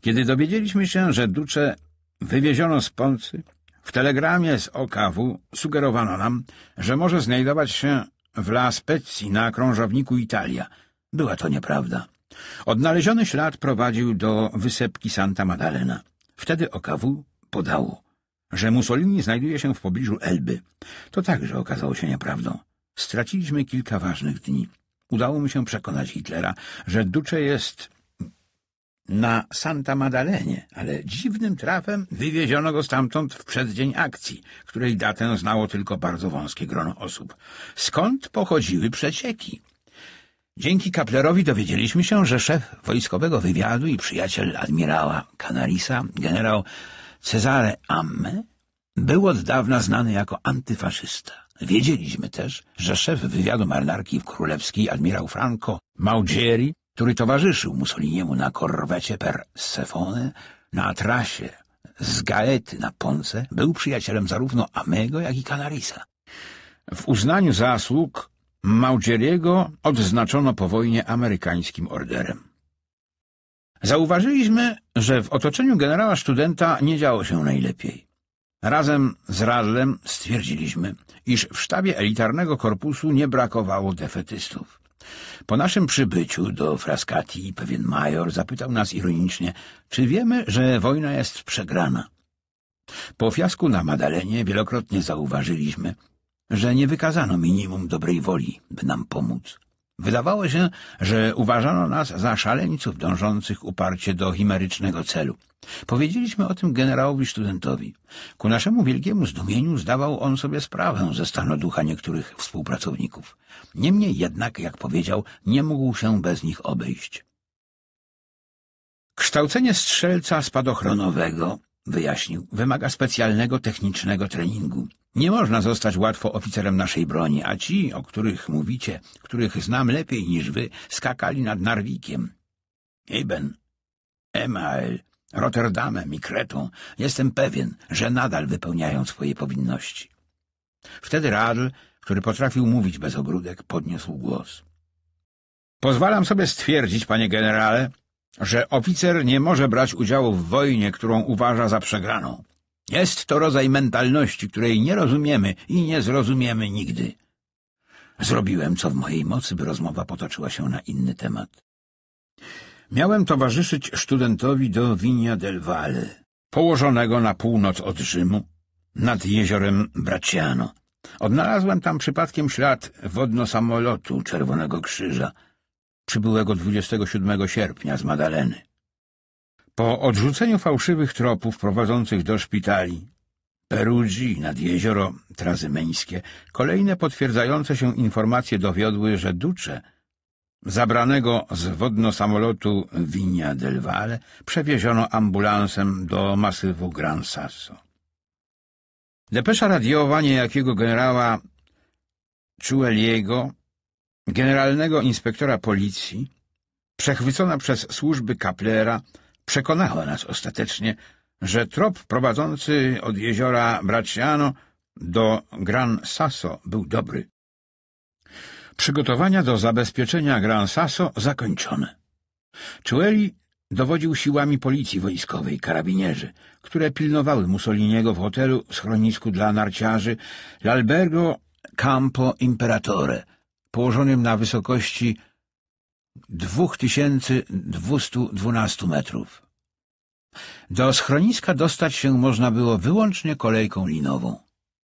Speaker 1: Kiedy dowiedzieliśmy się, że Ducze wywieziono z Poncy, w telegramie z OKW sugerowano nam, że może znajdować się w La Spezia na krążowniku Italia. Była to nieprawda. Odnaleziony ślad prowadził do wysepki Santa Maddalena. Wtedy OKW podało, że Mussolini znajduje się w pobliżu Elby. To także okazało się nieprawdą. Straciliśmy kilka ważnych dni. Udało mi się przekonać Hitlera, że Duce jest na Santa Madalenie, ale dziwnym trafem wywieziono go stamtąd w przeddzień akcji, której datę znało tylko bardzo wąskie grono osób. Skąd pochodziły przecieki? Dzięki Kaplerowi dowiedzieliśmy się, że szef wojskowego wywiadu i przyjaciel admirała Canarisa, generał Cezare Amme, był od dawna znany jako antyfaszysta. Wiedzieliśmy też, że szef wywiadu marynarki królewskiej, admirał Franco Maugieri, który towarzyszył Mussoliniemu na korwecie per Sefone, na trasie z Gaety na Ponce, był przyjacielem zarówno Amego, jak i Canarisa. W uznaniu zasług Maudzieriego odznaczono po wojnie amerykańskim orderem. Zauważyliśmy, że w otoczeniu generała studenta nie działo się najlepiej. Razem z Radlem stwierdziliśmy, iż w sztabie elitarnego korpusu nie brakowało defetystów. Po naszym przybyciu do Frascati pewien major zapytał nas ironicznie, czy wiemy, że wojna jest przegrana. Po fiasku na Madalenie wielokrotnie zauważyliśmy, że nie wykazano minimum dobrej woli, by nam pomóc. Wydawało się, że uważano nas za szaleńców dążących uparcie do chimerycznego celu. Powiedzieliśmy o tym generałowi studentowi. Ku naszemu wielkiemu zdumieniu zdawał on sobie sprawę ze stanu ducha niektórych współpracowników. Niemniej jednak, jak powiedział, nie mógł się bez nich obejść. Kształcenie strzelca spadochronowego wyjaśnił, wymaga specjalnego technicznego treningu. Nie można zostać łatwo oficerem naszej broni, a ci, o których mówicie, których znam lepiej niż wy, skakali nad Narwikiem. Iben, Emael, Rotterdamem i Kretą, jestem pewien, że nadal wypełniają swoje powinności. Wtedy Radl, który potrafił mówić bez ogródek, podniósł głos. Pozwalam sobie stwierdzić, panie generale, że oficer nie może brać udziału w wojnie, którą uważa za przegraną. Jest to rodzaj mentalności, której nie rozumiemy i nie zrozumiemy nigdy. Zrobiłem, co w mojej mocy, by rozmowa potoczyła się na inny temat. Miałem towarzyszyć studentowi do Vigna del Valle, położonego na północ od Rzymu, nad jeziorem Bracciano. Odnalazłem tam przypadkiem ślad wodno-samolotu Czerwonego Krzyża — przybyłego 27 sierpnia z Madaleny. Po odrzuceniu fałszywych tropów prowadzących do szpitali Perugii nad jezioro Trazymeńskie kolejne potwierdzające się informacje dowiodły, że Duce, zabranego z wodno-samolotu Vigna del Valle, przewieziono ambulansem do masywu Gran Sasso. Depesza radiowa niejakiego generała Czueliego generalnego inspektora policji, przechwycona przez służby Kaplera, przekonała nas ostatecznie, że trop prowadzący od jeziora Bracciano do Gran Sasso był dobry. Przygotowania do zabezpieczenia Gran Sasso zakończone. Czueli dowodził siłami policji wojskowej, karabinierzy, które pilnowały Mussoliniego w hotelu schronisku dla narciarzy L'Albergo Campo Imperatore – położonym na wysokości 2212 metrów. Do schroniska dostać się można było wyłącznie kolejką linową.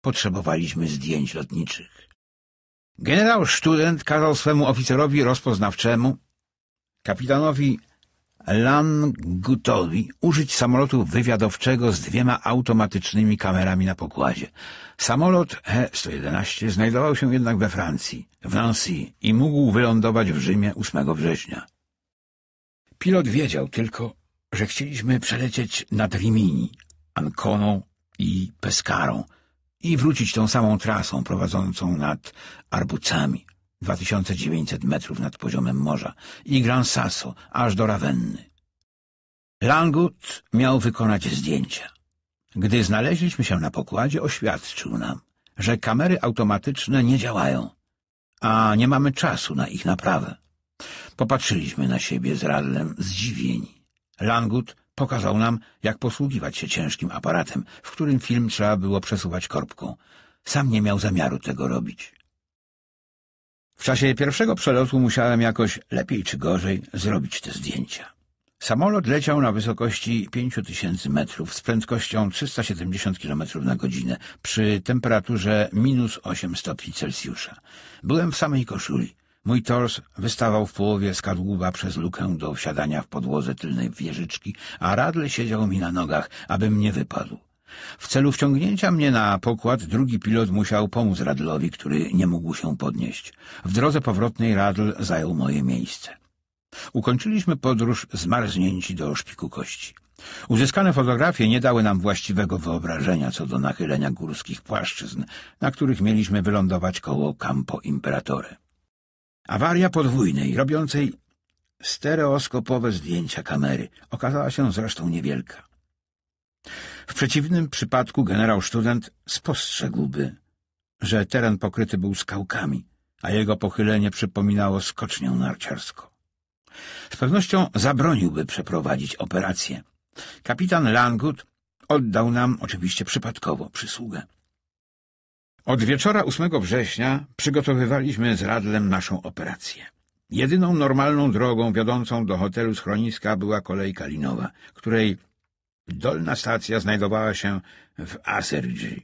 Speaker 1: Potrzebowaliśmy zdjęć lotniczych. Generał student kazał swemu oficerowi rozpoznawczemu, kapitanowi Langutowi, użyć samolotu wywiadowczego z dwiema automatycznymi kamerami na pokładzie. Samolot He-111 znajdował się jednak we Francji, w Nancy i mógł wylądować w Rzymie 8 września. Pilot wiedział tylko, że chcieliśmy przelecieć nad Rimini, Anconą i Pescarą i wrócić tą samą trasą prowadzącą nad Arbucami, 2900 metrów nad poziomem morza, i Gran Sasso, aż do Rawenny. Langut miał wykonać zdjęcia. Gdy znaleźliśmy się na pokładzie, oświadczył nam, że kamery automatyczne nie działają, a nie mamy czasu na ich naprawę. Popatrzyliśmy na siebie z Radlem zdziwieni. Langut pokazał nam, jak posługiwać się ciężkim aparatem, w którym film trzeba było przesuwać korbką. Sam nie miał zamiaru tego robić. W czasie pierwszego przelotu musiałem jakoś, lepiej czy gorzej, zrobić te zdjęcia. Samolot leciał na wysokości 5000 metrów z prędkością 370 km na godzinę przy temperaturze minus 8 stopni Celsjusza. Byłem w samej koszuli. Mój tors wystawał w połowie skadłuba przez lukę do wsiadania w podłodze tylnej wieżyczki, a radle siedział mi na nogach, abym nie wypadł. W celu wciągnięcia mnie na pokład drugi pilot musiał pomóc radlowi, który nie mógł się podnieść. W drodze powrotnej radl zajął moje miejsce. Ukończyliśmy podróż zmarznięci do szpiku kości. Uzyskane fotografie nie dały nam właściwego wyobrażenia co do nachylenia górskich płaszczyzn, na których mieliśmy wylądować koło Campo Imperatore. Awaria podwójnej, robiącej stereoskopowe zdjęcia kamery, okazała się zresztą niewielka. W przeciwnym przypadku generał student spostrzegłby, że teren pokryty był skałkami, a jego pochylenie przypominało skocznię narciarską. Z pewnością zabroniłby przeprowadzić operację. Kapitan Langut oddał nam oczywiście przypadkowo przysługę. Od wieczora 8 września przygotowywaliśmy z Radlem naszą operację. Jedyną normalną drogą wiodącą do hotelu schroniska była kolejka linowa, której dolna stacja znajdowała się w Aserdży.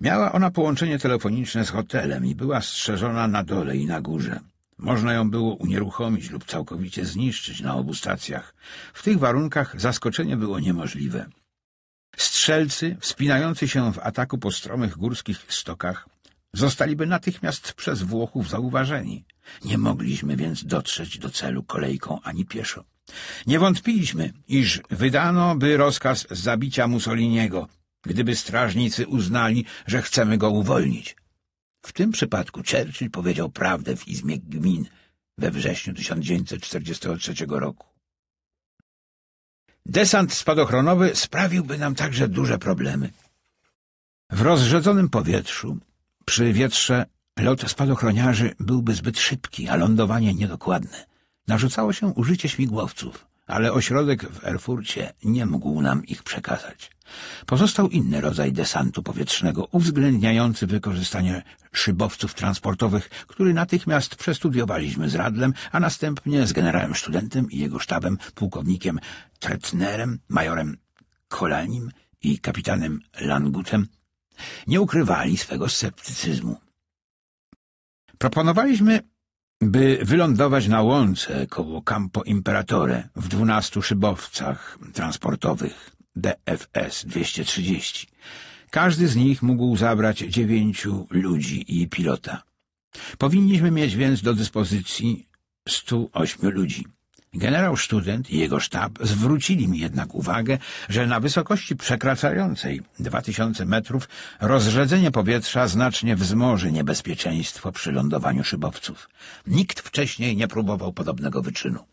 Speaker 1: Miała ona połączenie telefoniczne z hotelem i była strzeżona na dole i na górze. Można ją było unieruchomić lub całkowicie zniszczyć na obu stacjach. W tych warunkach zaskoczenie było niemożliwe. Strzelcy, wspinający się w ataku po stromych górskich stokach, zostaliby natychmiast przez Włochów zauważeni. Nie mogliśmy więc dotrzeć do celu kolejką ani pieszo. Nie wątpiliśmy, iż wydano by rozkaz zabicia Mussoliniego, gdyby strażnicy uznali, że chcemy go uwolnić. W tym przypadku Churchill powiedział prawdę w Izmie Gmin we wrześniu 1943 roku. Desant spadochronowy sprawiłby nam także duże problemy. W rozrzedzonym powietrzu, przy wietrze, lot spadochroniarzy byłby zbyt szybki, a lądowanie niedokładne. Narzucało się użycie śmigłowców, ale ośrodek w Erfurcie nie mógł nam ich przekazać. Pozostał inny rodzaj desantu powietrznego, uwzględniający wykorzystanie szybowców transportowych, który natychmiast przestudiowaliśmy z Radlem, a następnie z generałem studentem i jego sztabem, pułkownikiem Tretnerem, majorem Kolanim i kapitanem Langutem, nie ukrywali swego sceptycyzmu. Proponowaliśmy by wylądować na łące koło Campo Imperatore w dwunastu szybowcach transportowych. DFS 230. Każdy z nich mógł zabrać dziewięciu ludzi i pilota. Powinniśmy mieć więc do dyspozycji 108 ludzi. Generał Student i jego sztab zwrócili mi jednak uwagę, że na wysokości przekraczającej 2000 metrów rozrzedzenie powietrza znacznie wzmoży niebezpieczeństwo przy lądowaniu szybowców. Nikt wcześniej nie próbował podobnego wyczynu.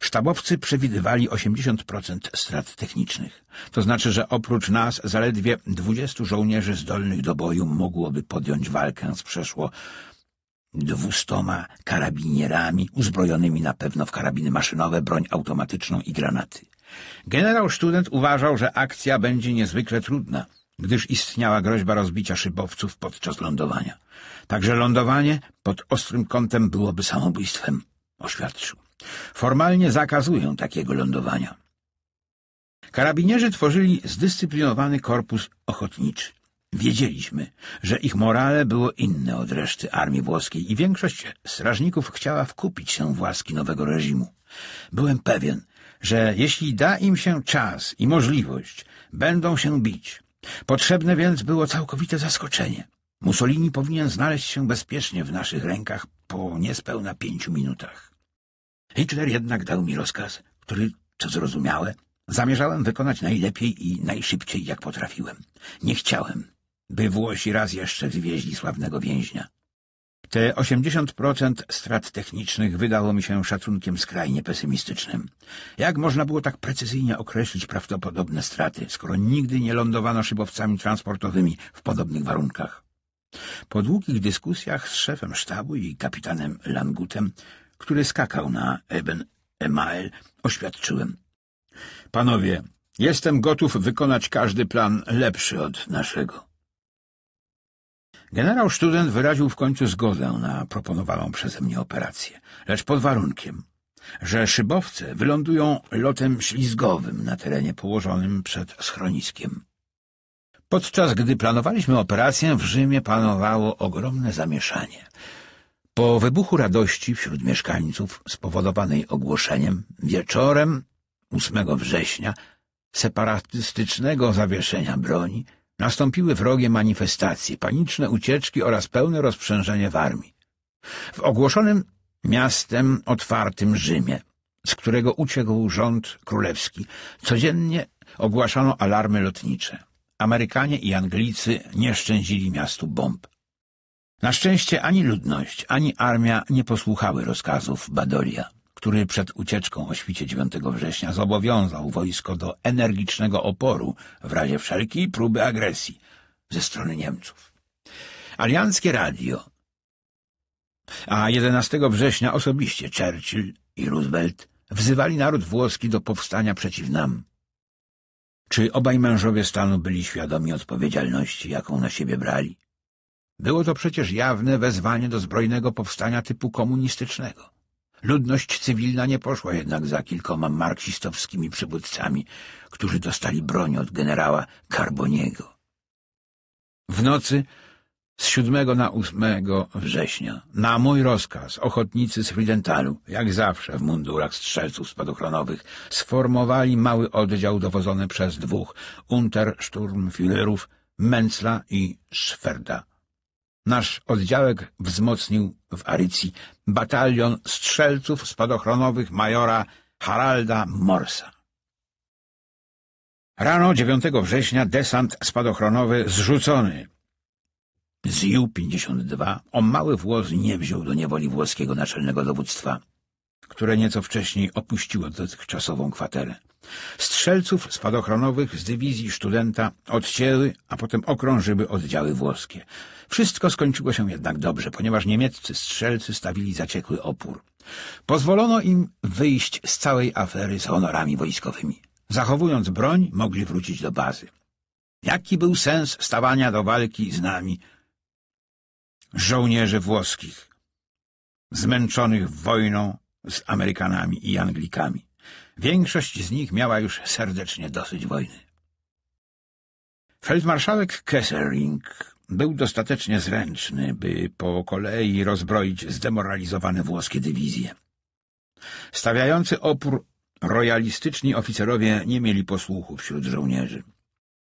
Speaker 1: Sztabowcy przewidywali 80% strat technicznych. To znaczy, że oprócz nas zaledwie 20 żołnierzy zdolnych do boju mogłoby podjąć walkę z przeszło dwustoma karabinierami uzbrojonymi na pewno w karabiny maszynowe, broń automatyczną i granaty. Generał student uważał, że akcja będzie niezwykle trudna, gdyż istniała groźba rozbicia szybowców podczas lądowania. Także lądowanie pod ostrym kątem byłoby samobójstwem, oświadczył. Formalnie zakazuję takiego lądowania. Karabinierzy tworzyli zdyscyplinowany korpus ochotniczy. Wiedzieliśmy, że ich morale było inne od reszty armii włoskiej i większość strażników chciała wkupić się w łaski nowego reżimu. Byłem pewien, że jeśli da im się czas i możliwość, będą się bić. Potrzebne więc było całkowite zaskoczenie. Mussolini powinien znaleźć się bezpiecznie w naszych rękach po niespełna pięciu minutach. Hitler jednak dał mi rozkaz, który, co zrozumiałe, zamierzałem wykonać najlepiej i najszybciej, jak potrafiłem. Nie chciałem, by Włosi raz jeszcze wywieźli sławnego więźnia. Te 80% strat technicznych wydało mi się szacunkiem skrajnie pesymistycznym. Jak można było tak precyzyjnie określić prawdopodobne straty, skoro nigdy nie lądowano szybowcami transportowymi w podobnych warunkach? Po długich dyskusjach z szefem sztabu i kapitanem Langutem który skakał na Eben Emael, oświadczyłem. Panowie, jestem gotów wykonać każdy plan lepszy od naszego. Generał Student wyraził w końcu zgodę na proponowaną przeze mnie operację, lecz pod warunkiem, że szybowce wylądują lotem ślizgowym na terenie położonym przed schroniskiem. Podczas gdy planowaliśmy operację, w Rzymie panowało ogromne zamieszanie. Po wybuchu radości wśród mieszkańców, spowodowanej ogłoszeniem, wieczorem 8 września separatystycznego zawieszenia broni nastąpiły wrogie manifestacje, paniczne ucieczki oraz pełne rozprzężenie w armii. W ogłoszonym miastem otwartym Rzymie, z którego uciekł rząd królewski, codziennie ogłaszano alarmy lotnicze. Amerykanie i Anglicy nie szczędzili miastu bomb. Na szczęście ani ludność, ani armia nie posłuchały rozkazów Badoria, który przed ucieczką o świcie 9 września zobowiązał wojsko do energicznego oporu w razie wszelkiej próby agresji ze strony Niemców. Alianckie radio. A 11 września osobiście Churchill i Roosevelt wzywali naród włoski do powstania przeciw nam. Czy obaj mężowie stanu byli świadomi odpowiedzialności, jaką na siebie brali? Było to przecież jawne wezwanie do zbrojnego powstania typu komunistycznego. Ludność cywilna nie poszła jednak za kilkoma marksistowskimi przywódcami, którzy dostali broń od generała Carboniego. W nocy z 7 na 8 września na mój rozkaz ochotnicy z Fridentalu, jak zawsze w mundurach strzelców spadochronowych, sformowali mały oddział dowodzony przez dwóch Untersturmführerów Menzla i Schwerda. Nasz oddziałek wzmocnił w Arycji batalion strzelców spadochronowych majora Haralda Morsa. Rano 9 września desant spadochronowy zrzucony. Z Ju-52 o mały włos nie wziął do niewoli włoskiego naczelnego dowództwa, które nieco wcześniej opuściło dotychczasową kwaterę. Strzelców spadochronowych z dywizji studenta odcięły, a potem okrążyły oddziały włoskie. Wszystko skończyło się jednak dobrze, ponieważ niemieccy strzelcy stawili zaciekły opór. Pozwolono im wyjść z całej afery z honorami wojskowymi. Zachowując broń, mogli wrócić do bazy. Jaki był sens stawania do walki z nami? Żołnierzy włoskich, zmęczonych wojną z Amerykanami i Anglikami. Większość z nich miała już serdecznie dosyć wojny. Feldmarszałek Kesselring był dostatecznie zręczny, by po kolei rozbroić zdemoralizowane włoskie dywizje. Stawiający opór royalistyczni oficerowie nie mieli posłuchu wśród żołnierzy.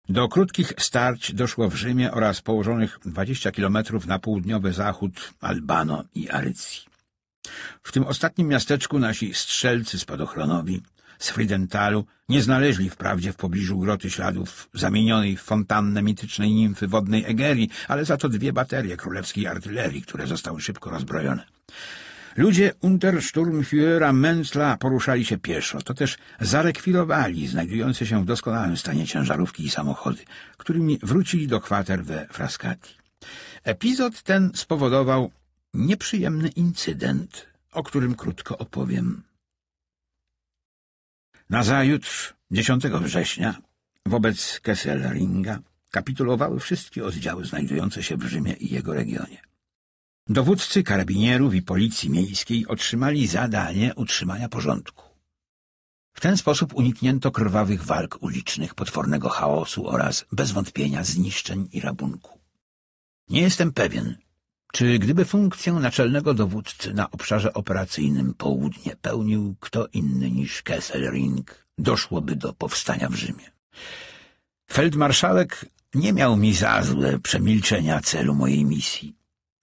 Speaker 1: Do krótkich starć doszło w Rzymie oraz położonych 20 kilometrów na południowy zachód Albano i Arycji. W tym ostatnim miasteczku nasi strzelcy spadochronowi z Friedentalu nie znaleźli wprawdzie w pobliżu groty śladów zamienionej w fontannę mitycznej nimfy wodnej Egerii, ale za to dwie baterie królewskiej artylerii, które zostały szybko rozbrojone. Ludzie Untersturmführera Menzla poruszali się pieszo, to też zarekwirowali znajdujące się w doskonałym stanie ciężarówki i samochody, którymi wrócili do kwater we Frascati. Epizod ten spowodował nieprzyjemny incydent, o którym krótko opowiem. Nazajutrz, 10 września, wobec Kesselringa kapitulowały wszystkie oddziały znajdujące się w Rzymie i jego regionie. Dowódcy karabinierów i policji miejskiej otrzymali zadanie utrzymania porządku. W ten sposób uniknięto krwawych walk ulicznych, potwornego chaosu oraz bez wątpienia zniszczeń i rabunku. Nie jestem pewien, czy gdyby funkcję naczelnego dowódcy na obszarze operacyjnym południe pełnił kto inny niż Kesselring, doszłoby do powstania w Rzymie? Feldmarszałek nie miał mi za złe przemilczenia celu mojej misji.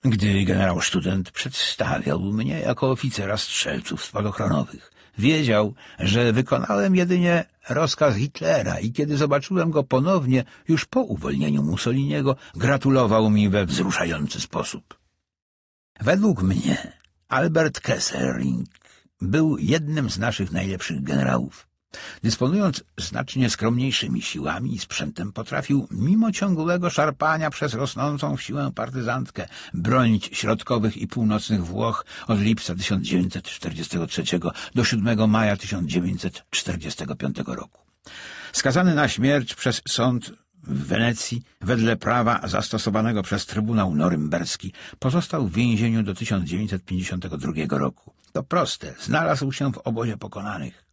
Speaker 1: Gdy generał student przedstawiał mnie jako oficera strzelców spadochronowych, Wiedział, że wykonałem jedynie rozkaz Hitlera i kiedy zobaczyłem go ponownie, już po uwolnieniu Mussoliniego, gratulował mi we wzruszający sposób. Według mnie Albert Kesselring był jednym z naszych najlepszych generałów. Dysponując znacznie skromniejszymi siłami i sprzętem, potrafił, mimo ciągłego szarpania przez rosnącą w siłę partyzantkę, bronić środkowych i północnych Włoch od lipca 1943 do 7 maja 1945 roku. Skazany na śmierć przez sąd w Wenecji, wedle prawa zastosowanego przez Trybunał Norymberski, pozostał w więzieniu do 1952 roku. To proste, znalazł się w obozie pokonanych.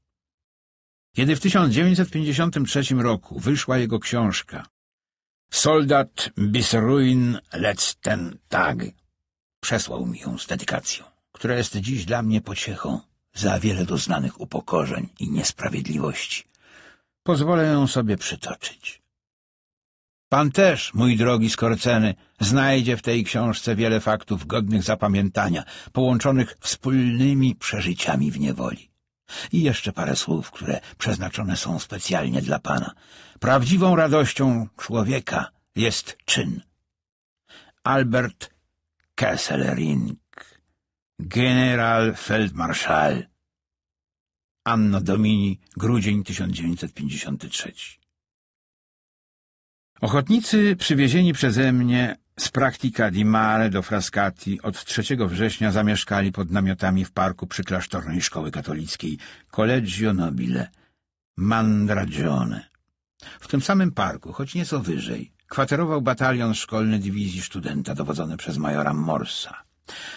Speaker 1: Kiedy w 1953 roku wyszła jego książka Soldat bis Ruin letzten Tag, przesłał mi ją z dedykacją, która jest dziś dla mnie pociechą za wiele doznanych upokorzeń i niesprawiedliwości. Pozwolę ją sobie przytoczyć. Pan też, mój drogi Skorceny, znajdzie w tej książce wiele faktów godnych zapamiętania, połączonych wspólnymi przeżyciami w niewoli i jeszcze parę słów, które przeznaczone są specjalnie dla pana. Prawdziwą radością człowieka jest czyn. Albert Kesselring, general Feldmarschall. Anno Domini, grudzień 1953. Ochotnicy przywiezieni przeze mnie z praktika di mare do frascati od 3 września zamieszkali pod namiotami w parku przy klasztornej szkoły katolickiej Collegio Nobile, Mandragione. W tym samym parku, choć nieco wyżej, kwaterował batalion szkolny dywizji studenta dowodzony przez majora Morsa.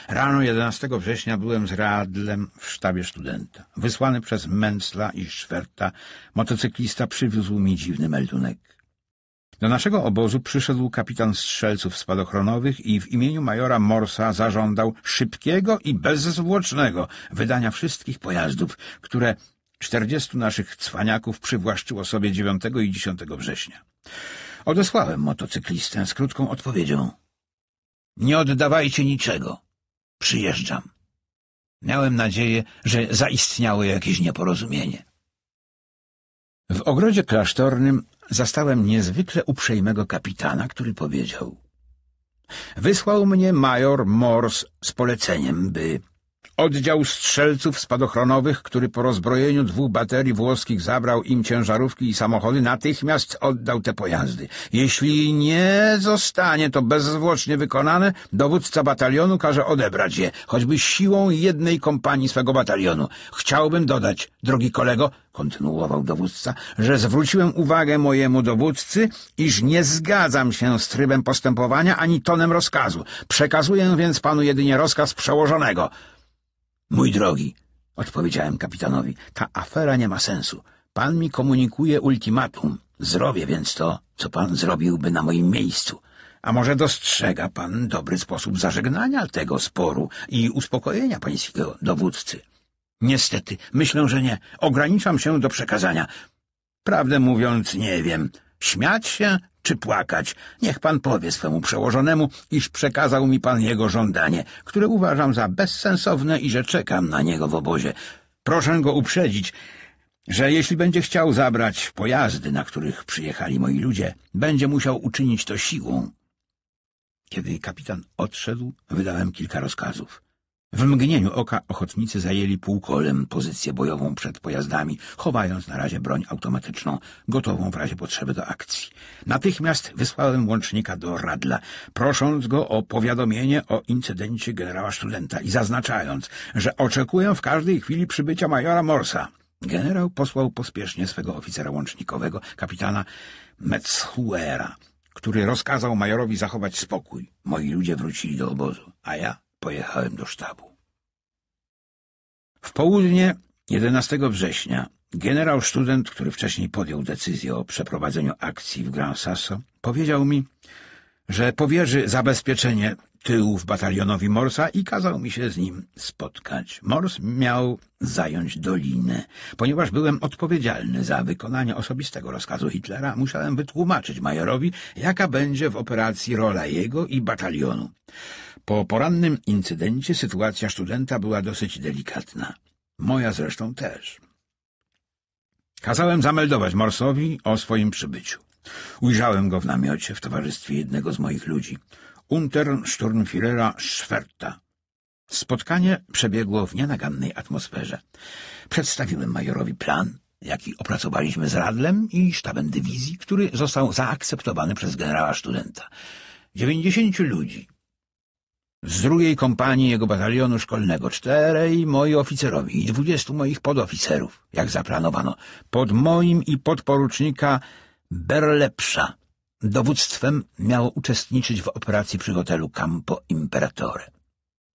Speaker 1: Rano 11 września byłem z Radlem w sztabie studenta. Wysłany przez Mensla i Schwerta. motocyklista przywiózł mi dziwny meldunek. Do naszego obozu przyszedł kapitan strzelców spadochronowych i w imieniu majora Morsa zażądał szybkiego i bezzwłocznego wydania wszystkich pojazdów, które czterdziestu naszych cwaniaków przywłaszczyło sobie 9 i 10 września. Odesłałem motocyklistę z krótką odpowiedzią. Nie oddawajcie niczego. Przyjeżdżam. Miałem nadzieję, że zaistniało jakieś nieporozumienie. W ogrodzie klasztornym zastałem niezwykle uprzejmego kapitana, który powiedział — Wysłał mnie major Morse z poleceniem, by Oddział strzelców spadochronowych, który po rozbrojeniu dwóch baterii włoskich zabrał im ciężarówki i samochody, natychmiast oddał te pojazdy. Jeśli nie zostanie to bezzwłocznie wykonane, dowódca batalionu każe odebrać je, choćby siłą jednej kompanii swego batalionu. Chciałbym dodać, drogi kolego, kontynuował dowódca, że zwróciłem uwagę mojemu dowódcy, iż nie zgadzam się z trybem postępowania ani tonem rozkazu. Przekazuję więc panu jedynie rozkaz przełożonego. Mój drogi, odpowiedziałem kapitanowi, ta afera nie ma sensu. Pan mi komunikuje ultimatum. Zrobię więc to, co pan zrobiłby na moim miejscu. A może dostrzega pan dobry sposób zażegnania tego sporu i uspokojenia pańskiego dowódcy? Niestety, myślę, że nie. Ograniczam się do przekazania. Prawdę mówiąc, nie wiem. Śmiać się czy płakać. Niech pan powie swemu przełożonemu, iż przekazał mi pan jego żądanie, które uważam za bezsensowne i że czekam na niego w obozie. Proszę go uprzedzić, że jeśli będzie chciał zabrać pojazdy, na których przyjechali moi ludzie, będzie musiał uczynić to siłą. Kiedy kapitan odszedł, wydałem kilka rozkazów. W mgnieniu oka ochotnicy zajęli półkolem pozycję bojową przed pojazdami, chowając na razie broń automatyczną, gotową w razie potrzeby do akcji. Natychmiast wysłałem łącznika do Radla, prosząc go o powiadomienie o incydencie generała studenta i zaznaczając, że oczekuję w każdej chwili przybycia majora Morsa. Generał posłał pospiesznie swego oficera łącznikowego, kapitana Metzhuera, który rozkazał majorowi zachować spokój. Moi ludzie wrócili do obozu, a ja pojechałem do sztabu. W południe 11 września generał student, który wcześniej podjął decyzję o przeprowadzeniu akcji w Gran Sasso, powiedział mi, że powierzy zabezpieczenie tyłów batalionowi Morsa i kazał mi się z nim spotkać. Mors miał zająć dolinę. Ponieważ byłem odpowiedzialny za wykonanie osobistego rozkazu Hitlera, musiałem wytłumaczyć majorowi, jaka będzie w operacji rola jego i batalionu. Po porannym incydencie sytuacja studenta była dosyć delikatna. Moja zresztą też. Kazałem zameldować Morsowi o swoim przybyciu. Ujrzałem go w namiocie w towarzystwie jednego z moich ludzi. Untersturmführera Schwerta. Spotkanie przebiegło w nienagannej atmosferze. Przedstawiłem majorowi plan, jaki opracowaliśmy z Radlem i sztabem dywizji, który został zaakceptowany przez generała studenta. Dziewięćdziesięciu ludzi. Z drugiej kompanii jego batalionu szkolnego czterej moi oficerowi i dwudziestu moich podoficerów, jak zaplanowano, pod moim i podporucznika Berlepsza, dowództwem miało uczestniczyć w operacji przy hotelu Campo Imperatore.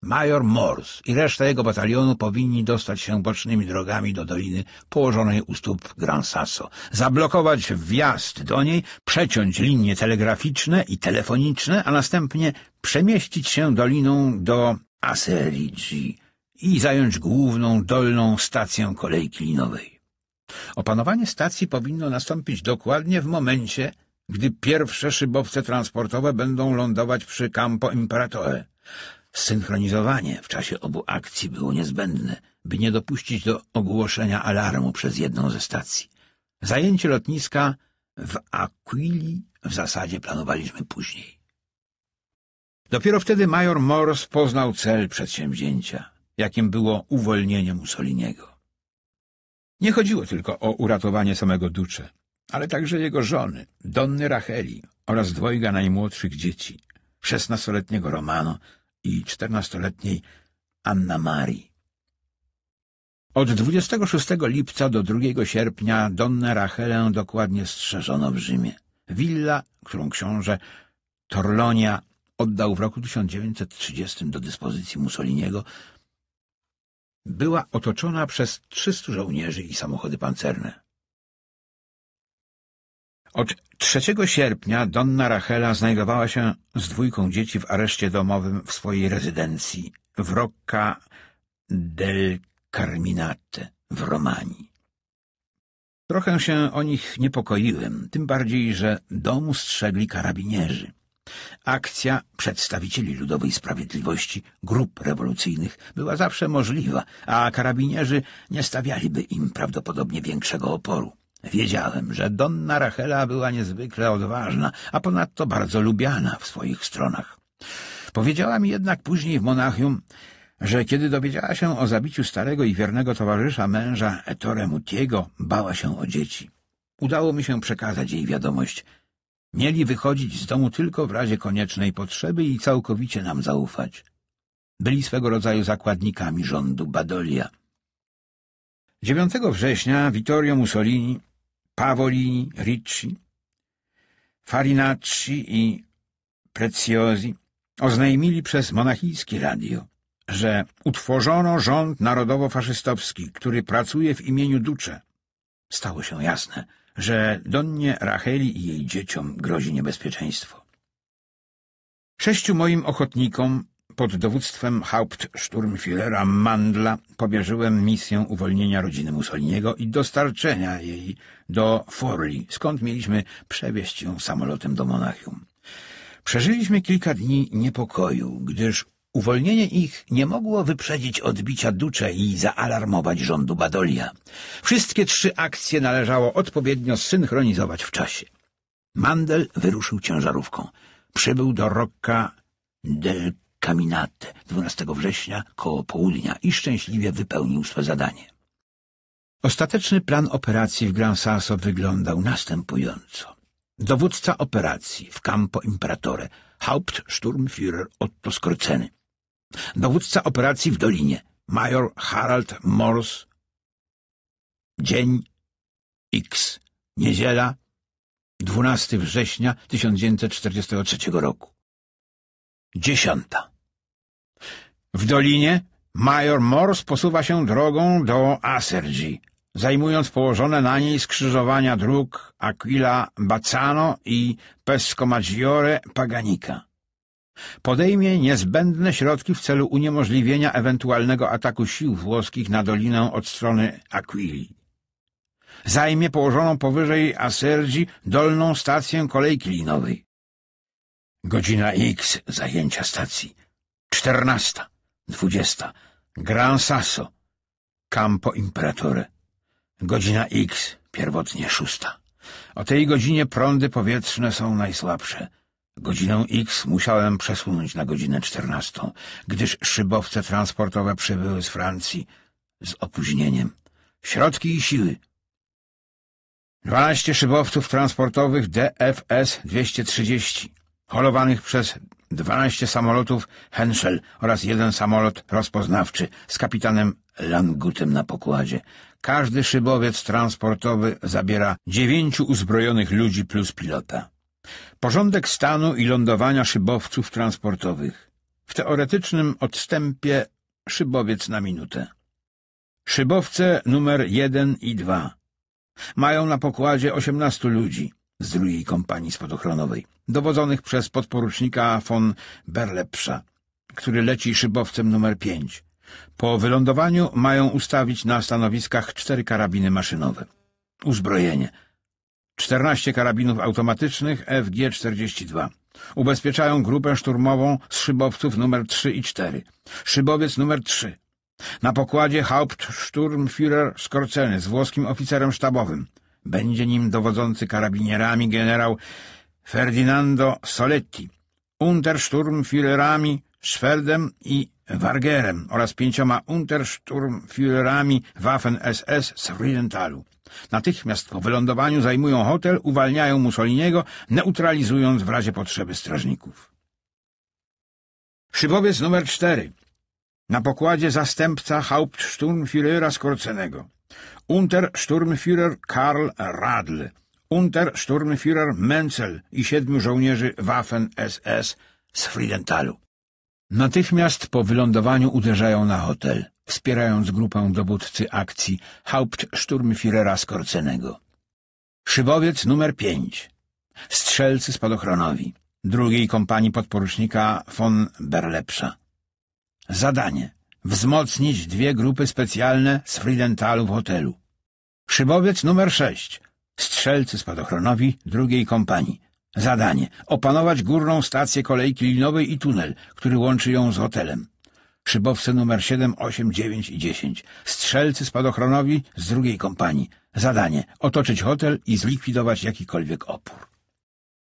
Speaker 1: Major Morse i reszta jego batalionu powinni dostać się bocznymi drogami do doliny położonej u stóp Gran Sasso, zablokować wjazd do niej, przeciąć linie telegraficzne i telefoniczne, a następnie przemieścić się doliną do Aserigi i zająć główną dolną stację kolejki linowej. Opanowanie stacji powinno nastąpić dokładnie w momencie, gdy pierwsze szybowce transportowe będą lądować przy Campo Imperatore. Synchronizowanie w czasie obu akcji było niezbędne, by nie dopuścić do ogłoszenia alarmu przez jedną ze stacji. Zajęcie lotniska w Aquili w zasadzie planowaliśmy później. Dopiero wtedy major Morse poznał cel przedsięwzięcia, jakim było uwolnienie Mussoliniego. Nie chodziło tylko o uratowanie samego Duce ale także jego żony, Donny Racheli oraz dwojga najmłodszych dzieci, szesnastoletniego Romano i czternastoletniej Anna Marii. Od 26 lipca do 2 sierpnia Donnę Rachelę dokładnie strzeżono w Rzymie. Willa, którą książę Torlonia oddał w roku 1930 do dyspozycji Mussoliniego, była otoczona przez 300 żołnierzy i samochody pancerne. Od 3 sierpnia Donna Rachela znajdowała się z dwójką dzieci w areszcie domowym w swojej rezydencji w Rocca del Carminate w Romanii. Trochę się o nich niepokoiłem, tym bardziej, że domu strzegli karabinierzy. Akcja przedstawicieli Ludowej Sprawiedliwości, grup rewolucyjnych, była zawsze możliwa, a karabinierzy nie stawialiby im prawdopodobnie większego oporu. Wiedziałem, że Donna Rachela była niezwykle odważna, a ponadto bardzo lubiana w swoich stronach. Powiedziała mi jednak później w Monachium, że kiedy dowiedziała się o zabiciu starego i wiernego towarzysza męża Ettore Mutiego, bała się o dzieci. Udało mi się przekazać jej wiadomość. Mieli wychodzić z domu tylko w razie koniecznej potrzeby i całkowicie nam zaufać. Byli swego rodzaju zakładnikami rządu Badolia. 9 września Vittorio Mussolini Pavolini, Ricci, Farinacci i Preziosi oznajmili przez monachijskie radio, że utworzono rząd narodowo-faszystowski, który pracuje w imieniu Duce. Stało się jasne, że Donnie Racheli i jej dzieciom grozi niebezpieczeństwo. Sześciu moim ochotnikom pod dowództwem Hauptsturmführera Mandla powierzyłem misję uwolnienia rodziny Mussoliniego i dostarczenia jej do Forli, skąd mieliśmy przewieźć ją samolotem do Monachium. Przeżyliśmy kilka dni niepokoju, gdyż Uwolnienie ich nie mogło wyprzedzić odbicia Ducze i zaalarmować rządu Badolia. Wszystkie trzy akcje należało odpowiednio synchronizować w czasie. Mandel wyruszył ciężarówką. Przybył do Rocca del Caminate 12 września koło południa i szczęśliwie wypełnił swe zadanie. Ostateczny plan operacji w Gran Sasso wyglądał następująco. Dowódca operacji w Campo Imperatore, Hauptsturmführer Otto Skorceny. Dowódca operacji w Dolinie, major Harald Morse. Dzień X, niedziela, 12 września 1943 roku. Dziesiąta. W dolinie major Morse posuwa się drogą do Asergi, zajmując położone na niej skrzyżowania dróg Aquila Bacano i Pescomaggiore Paganica. Podejmie niezbędne środki w celu uniemożliwienia ewentualnego ataku sił włoskich na dolinę od strony Aquili. Zajmie położoną powyżej Asergi dolną stację kolejki linowej. Godzina X zajęcia stacji. Czternasta. Dwudziesta. Gran Sasso. Campo Imperatore. Godzina X, pierwotnie szósta. O tej godzinie prądy powietrzne są najsłabsze. Godzinę X musiałem przesunąć na godzinę czternastą, gdyż szybowce transportowe przybyły z Francji z opóźnieniem. Środki i siły. Dwanaście szybowców transportowych DFS 230, holowanych przez dwanaście samolotów Henschel oraz jeden samolot rozpoznawczy z kapitanem Langutem na pokładzie. Każdy szybowiec transportowy zabiera dziewięciu uzbrojonych ludzi plus pilota. Porządek stanu i lądowania szybowców transportowych. W teoretycznym odstępie szybowiec na minutę. Szybowce numer jeden i dwa Mają na pokładzie osiemnastu ludzi z drugiej kompanii spadochronowej, dowodzonych przez podporucznika von Berlepsza, który leci szybowcem numer 5. Po wylądowaniu mają ustawić na stanowiskach cztery karabiny maszynowe. Uzbrojenie. 14 karabinów automatycznych FG-42. Ubezpieczają grupę szturmową z szybowców numer 3 i 4. Szybowiec numer 3. Na pokładzie Hauptsturmführer Skorceny z włoskim oficerem sztabowym. Będzie nim dowodzący karabinierami generał Ferdinando Soletti, Untersturmführerami Schwerdem i Wargerem oraz pięcioma Untersturmführerami Waffen-SS z Riedentalu. Natychmiast po wylądowaniu zajmują hotel, uwalniają Mussoliniego, neutralizując w razie potrzeby strażników. Szybowiec numer cztery. Na pokładzie zastępca Hauptsturmführera Skorcenego. Untersturmführer Karl Radl, Untersturmführer Menzel i siedmiu żołnierzy Waffen-SS z Friedentalu. Natychmiast po wylądowaniu uderzają na hotel, wspierając grupę dowódcy akcji Hauptsturmführera Skorcenego. Szybowiec numer 5. Strzelcy spadochronowi. Drugiej kompanii podporucznika von Berlepsza. Zadanie wzmocnić dwie grupy specjalne z Fridentalu w hotelu. Szybowiec numer 6. Strzelcy spadochronowi drugiej kompanii. Zadanie. Opanować górną stację kolejki linowej i tunel, który łączy ją z hotelem. Szybowce numer 7, 8, 9 i 10. Strzelcy spadochronowi z drugiej kompanii. Zadanie. Otoczyć hotel i zlikwidować jakikolwiek opór.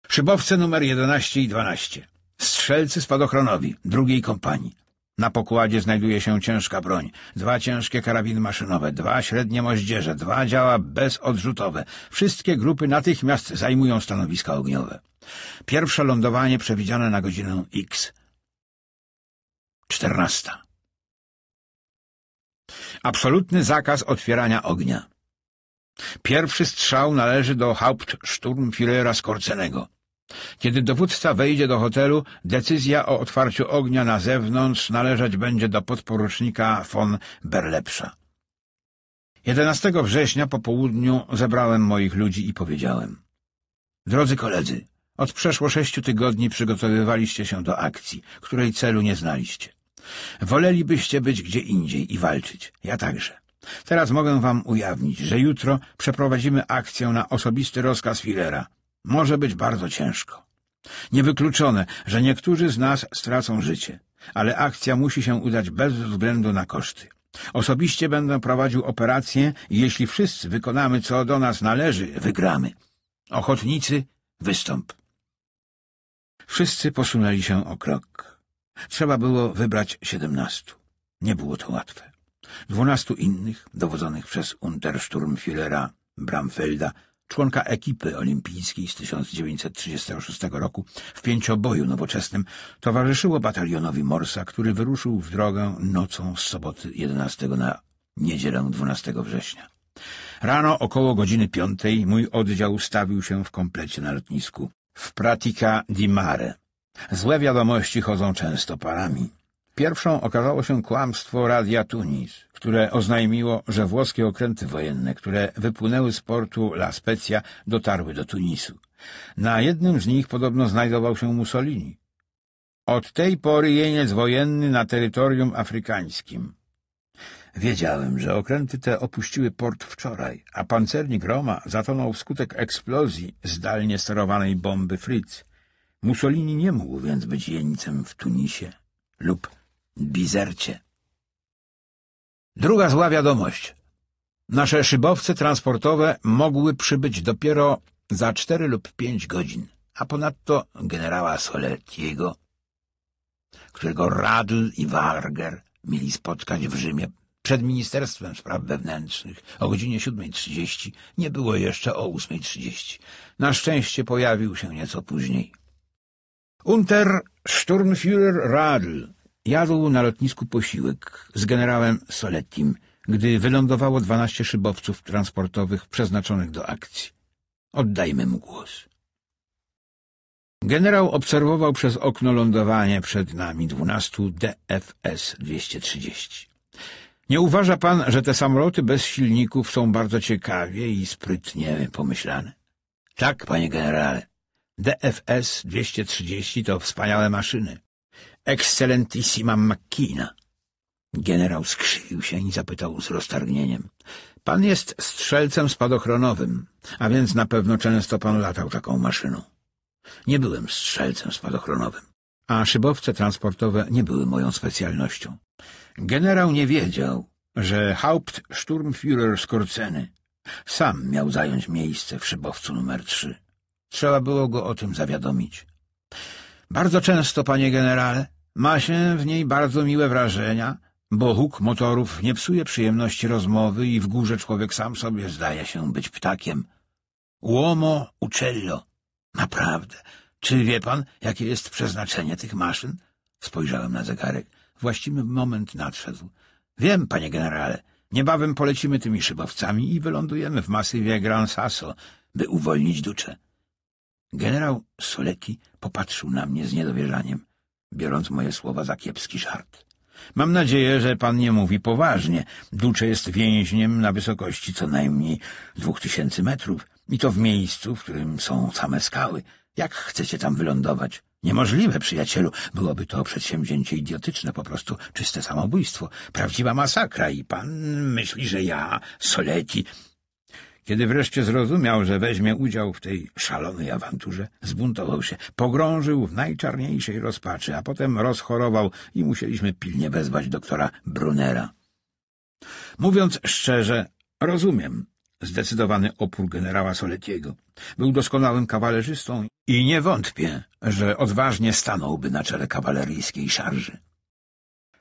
Speaker 1: Szybowce numer 11 i 12. Strzelcy spadochronowi drugiej kompanii. Na pokładzie znajduje się ciężka broń, dwa ciężkie karabiny maszynowe, dwa średnie moździerze, dwa działa bezodrzutowe. Wszystkie grupy natychmiast zajmują stanowiska ogniowe. Pierwsze lądowanie przewidziane na godzinę X. Czternasta. Absolutny zakaz otwierania ognia. Pierwszy strzał należy do Hauptsturmführera Skorcenego. Kiedy dowódca wejdzie do hotelu, decyzja o otwarciu ognia na zewnątrz należeć będzie do podporucznika von Berlepsza. 11 września po południu zebrałem moich ludzi i powiedziałem. Drodzy koledzy, od przeszło sześciu tygodni przygotowywaliście się do akcji, której celu nie znaliście. Wolelibyście być gdzie indziej i walczyć. Ja także. Teraz mogę wam ujawnić, że jutro przeprowadzimy akcję na osobisty rozkaz Filera – może być bardzo ciężko. Niewykluczone, że niektórzy z nas stracą życie, ale akcja musi się udać bez względu na koszty. Osobiście będę prowadził operację i jeśli wszyscy wykonamy, co do nas należy, wygramy. Ochotnicy, wystąp. Wszyscy posunęli się o krok. Trzeba było wybrać siedemnastu. Nie było to łatwe. Dwunastu innych, dowodzonych przez Untersturmführera Bramfelda, członka ekipy olimpijskiej z 1936 roku w pięcioboju nowoczesnym, towarzyszyło batalionowi Morsa, który wyruszył w drogę nocą z soboty 11 na niedzielę 12 września. Rano około godziny piątej mój oddział stawił się w komplecie na lotnisku w Pratica di Mare. Złe wiadomości chodzą często parami. Pierwszą okazało się kłamstwo Radia Tunis które oznajmiło, że włoskie okręty wojenne, które wypłynęły z portu La Spezia, dotarły do Tunisu. Na jednym z nich podobno znajdował się Mussolini. Od tej pory jeniec wojenny na terytorium afrykańskim. Wiedziałem, że okręty te opuściły port wczoraj, a pancernik Roma zatonął wskutek eksplozji zdalnie sterowanej bomby Fritz. Mussolini nie mógł więc być jeńcem w Tunisie lub Bizercie. Druga zła wiadomość. Nasze szybowce transportowe mogły przybyć dopiero za cztery lub pięć godzin, a ponadto generała Soletiego, którego Radl i Warger mieli spotkać w Rzymie przed Ministerstwem Spraw Wewnętrznych o godzinie 7.30, nie było jeszcze o 8.30. Na szczęście pojawił się nieco później. Unter Sturmführer Radl Jadł na lotnisku posiłek z generałem Soletim, gdy wylądowało dwanaście szybowców transportowych przeznaczonych do akcji. Oddajmy mu głos. Generał obserwował przez okno lądowanie przed nami dwunastu DFS-230. Nie uważa pan, że te samoloty bez silników są bardzo ciekawie i sprytnie pomyślane? Tak, panie generale. DFS-230 to wspaniałe maszyny. Excellentissima makina. Generał skrzywił się i zapytał z roztargnieniem. Pan jest strzelcem spadochronowym, a więc na pewno często pan latał taką maszyną. Nie byłem strzelcem spadochronowym, a szybowce transportowe nie były moją specjalnością. Generał nie wiedział, że Hauptsturmführer Skorceny sam miał zająć miejsce w szybowcu numer 3. Trzeba było go o tym zawiadomić. Bardzo często, panie generale, ma się w niej bardzo miłe wrażenia, bo huk motorów nie psuje przyjemności rozmowy i w górze człowiek sam sobie zdaje się być ptakiem. Łomo uccello. Naprawdę. Czy wie pan, jakie jest przeznaczenie tych maszyn? Spojrzałem na zegarek. Właściwy moment nadszedł. Wiem, panie generale. Niebawem polecimy tymi szybowcami i wylądujemy w masywie Gran Sasso, by uwolnić ducze. Generał Soleki popatrzył na mnie z niedowierzaniem biorąc moje słowa za kiepski żart. Mam nadzieję, że pan nie mówi poważnie. Ducze jest więźniem na wysokości co najmniej dwóch tysięcy metrów i to w miejscu, w którym są same skały. Jak chcecie tam wylądować? Niemożliwe, przyjacielu. Byłoby to przedsięwzięcie idiotyczne, po prostu czyste samobójstwo. Prawdziwa masakra i pan myśli, że ja, Soleki... Kiedy wreszcie zrozumiał, że weźmie udział w tej szalonej awanturze, zbuntował się, pogrążył w najczarniejszej rozpaczy, a potem rozchorował i musieliśmy pilnie wezwać doktora Brunera. Mówiąc szczerze, rozumiem zdecydowany opór generała Soletiego. Był doskonałym kawalerzystą i nie wątpię, że odważnie stanąłby na czele kawaleryjskiej szarży.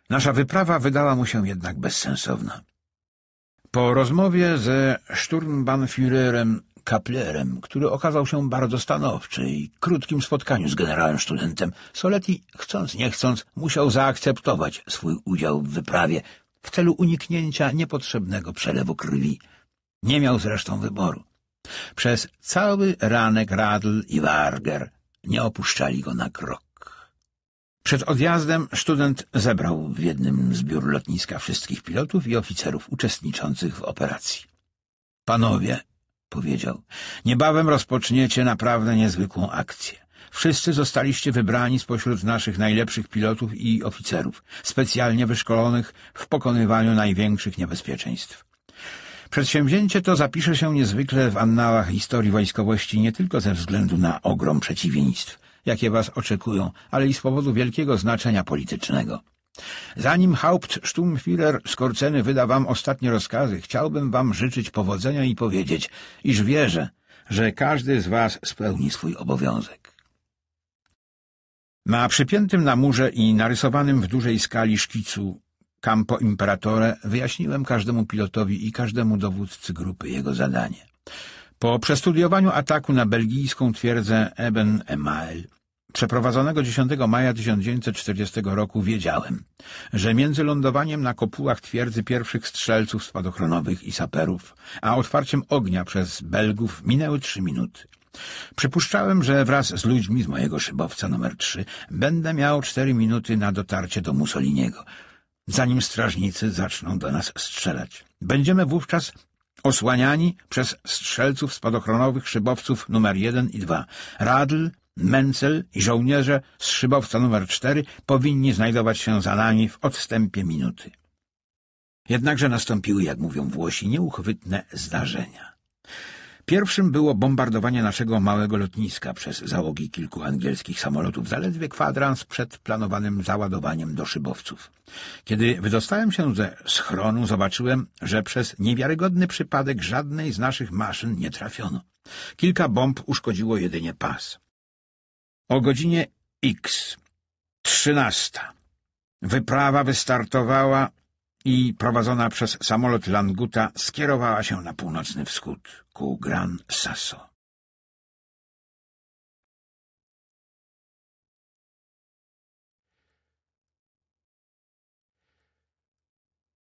Speaker 1: Nasza wyprawa wydała mu się jednak bezsensowna. Po rozmowie ze Sturmbannführerem Kaplerem, który okazał się bardzo stanowczy i krótkim spotkaniu z generałem studentem, Soleti, chcąc nie chcąc, musiał zaakceptować swój udział w wyprawie w celu uniknięcia niepotrzebnego przelewu krwi. Nie miał zresztą wyboru. Przez cały ranek Radl i Warger nie opuszczali go na krok. Przed odjazdem student zebrał w jednym z biur lotniska wszystkich pilotów i oficerów uczestniczących w operacji. Panowie, powiedział, niebawem rozpoczniecie naprawdę niezwykłą akcję. Wszyscy zostaliście wybrani spośród naszych najlepszych pilotów i oficerów, specjalnie wyszkolonych w pokonywaniu największych niebezpieczeństw. Przedsięwzięcie to zapisze się niezwykle w annałach historii wojskowości nie tylko ze względu na ogrom przeciwieństw, jakie was oczekują, ale i z powodu wielkiego znaczenia politycznego. Zanim Hauptsturmführer Skorceny wyda wam ostatnie rozkazy, chciałbym wam życzyć powodzenia i powiedzieć, iż wierzę, że każdy z was spełni swój obowiązek. Na przypiętym na murze i narysowanym w dużej skali szkicu Campo Imperatore wyjaśniłem każdemu pilotowi i każdemu dowódcy grupy jego zadanie. Po przestudiowaniu ataku na belgijską twierdzę Eben Emael przeprowadzonego 10 maja 1940 roku wiedziałem, że między lądowaniem na kopułach twierdzy pierwszych strzelców spadochronowych i saperów, a otwarciem ognia przez Belgów minęły trzy minuty. Przypuszczałem, że wraz z ludźmi z mojego szybowca numer 3 będę miał cztery minuty na dotarcie do Mussoliniego, zanim strażnicy zaczną do nas strzelać. Będziemy wówczas osłaniani przez strzelców spadochronowych szybowców numer 1 i 2, Radl Mencel i żołnierze z szybowca nr 4 powinni znajdować się za nami w odstępie minuty. Jednakże nastąpiły, jak mówią Włosi, nieuchwytne zdarzenia. Pierwszym było bombardowanie naszego małego lotniska przez załogi kilku angielskich samolotów, zaledwie kwadrans przed planowanym załadowaniem do szybowców. Kiedy wydostałem się ze schronu, zobaczyłem, że przez niewiarygodny przypadek żadnej z naszych maszyn nie trafiono. Kilka bomb uszkodziło jedynie pas. O godzinie X, trzynasta, wyprawa wystartowała i prowadzona przez samolot Languta skierowała się na północny wschód, ku Gran Sasso.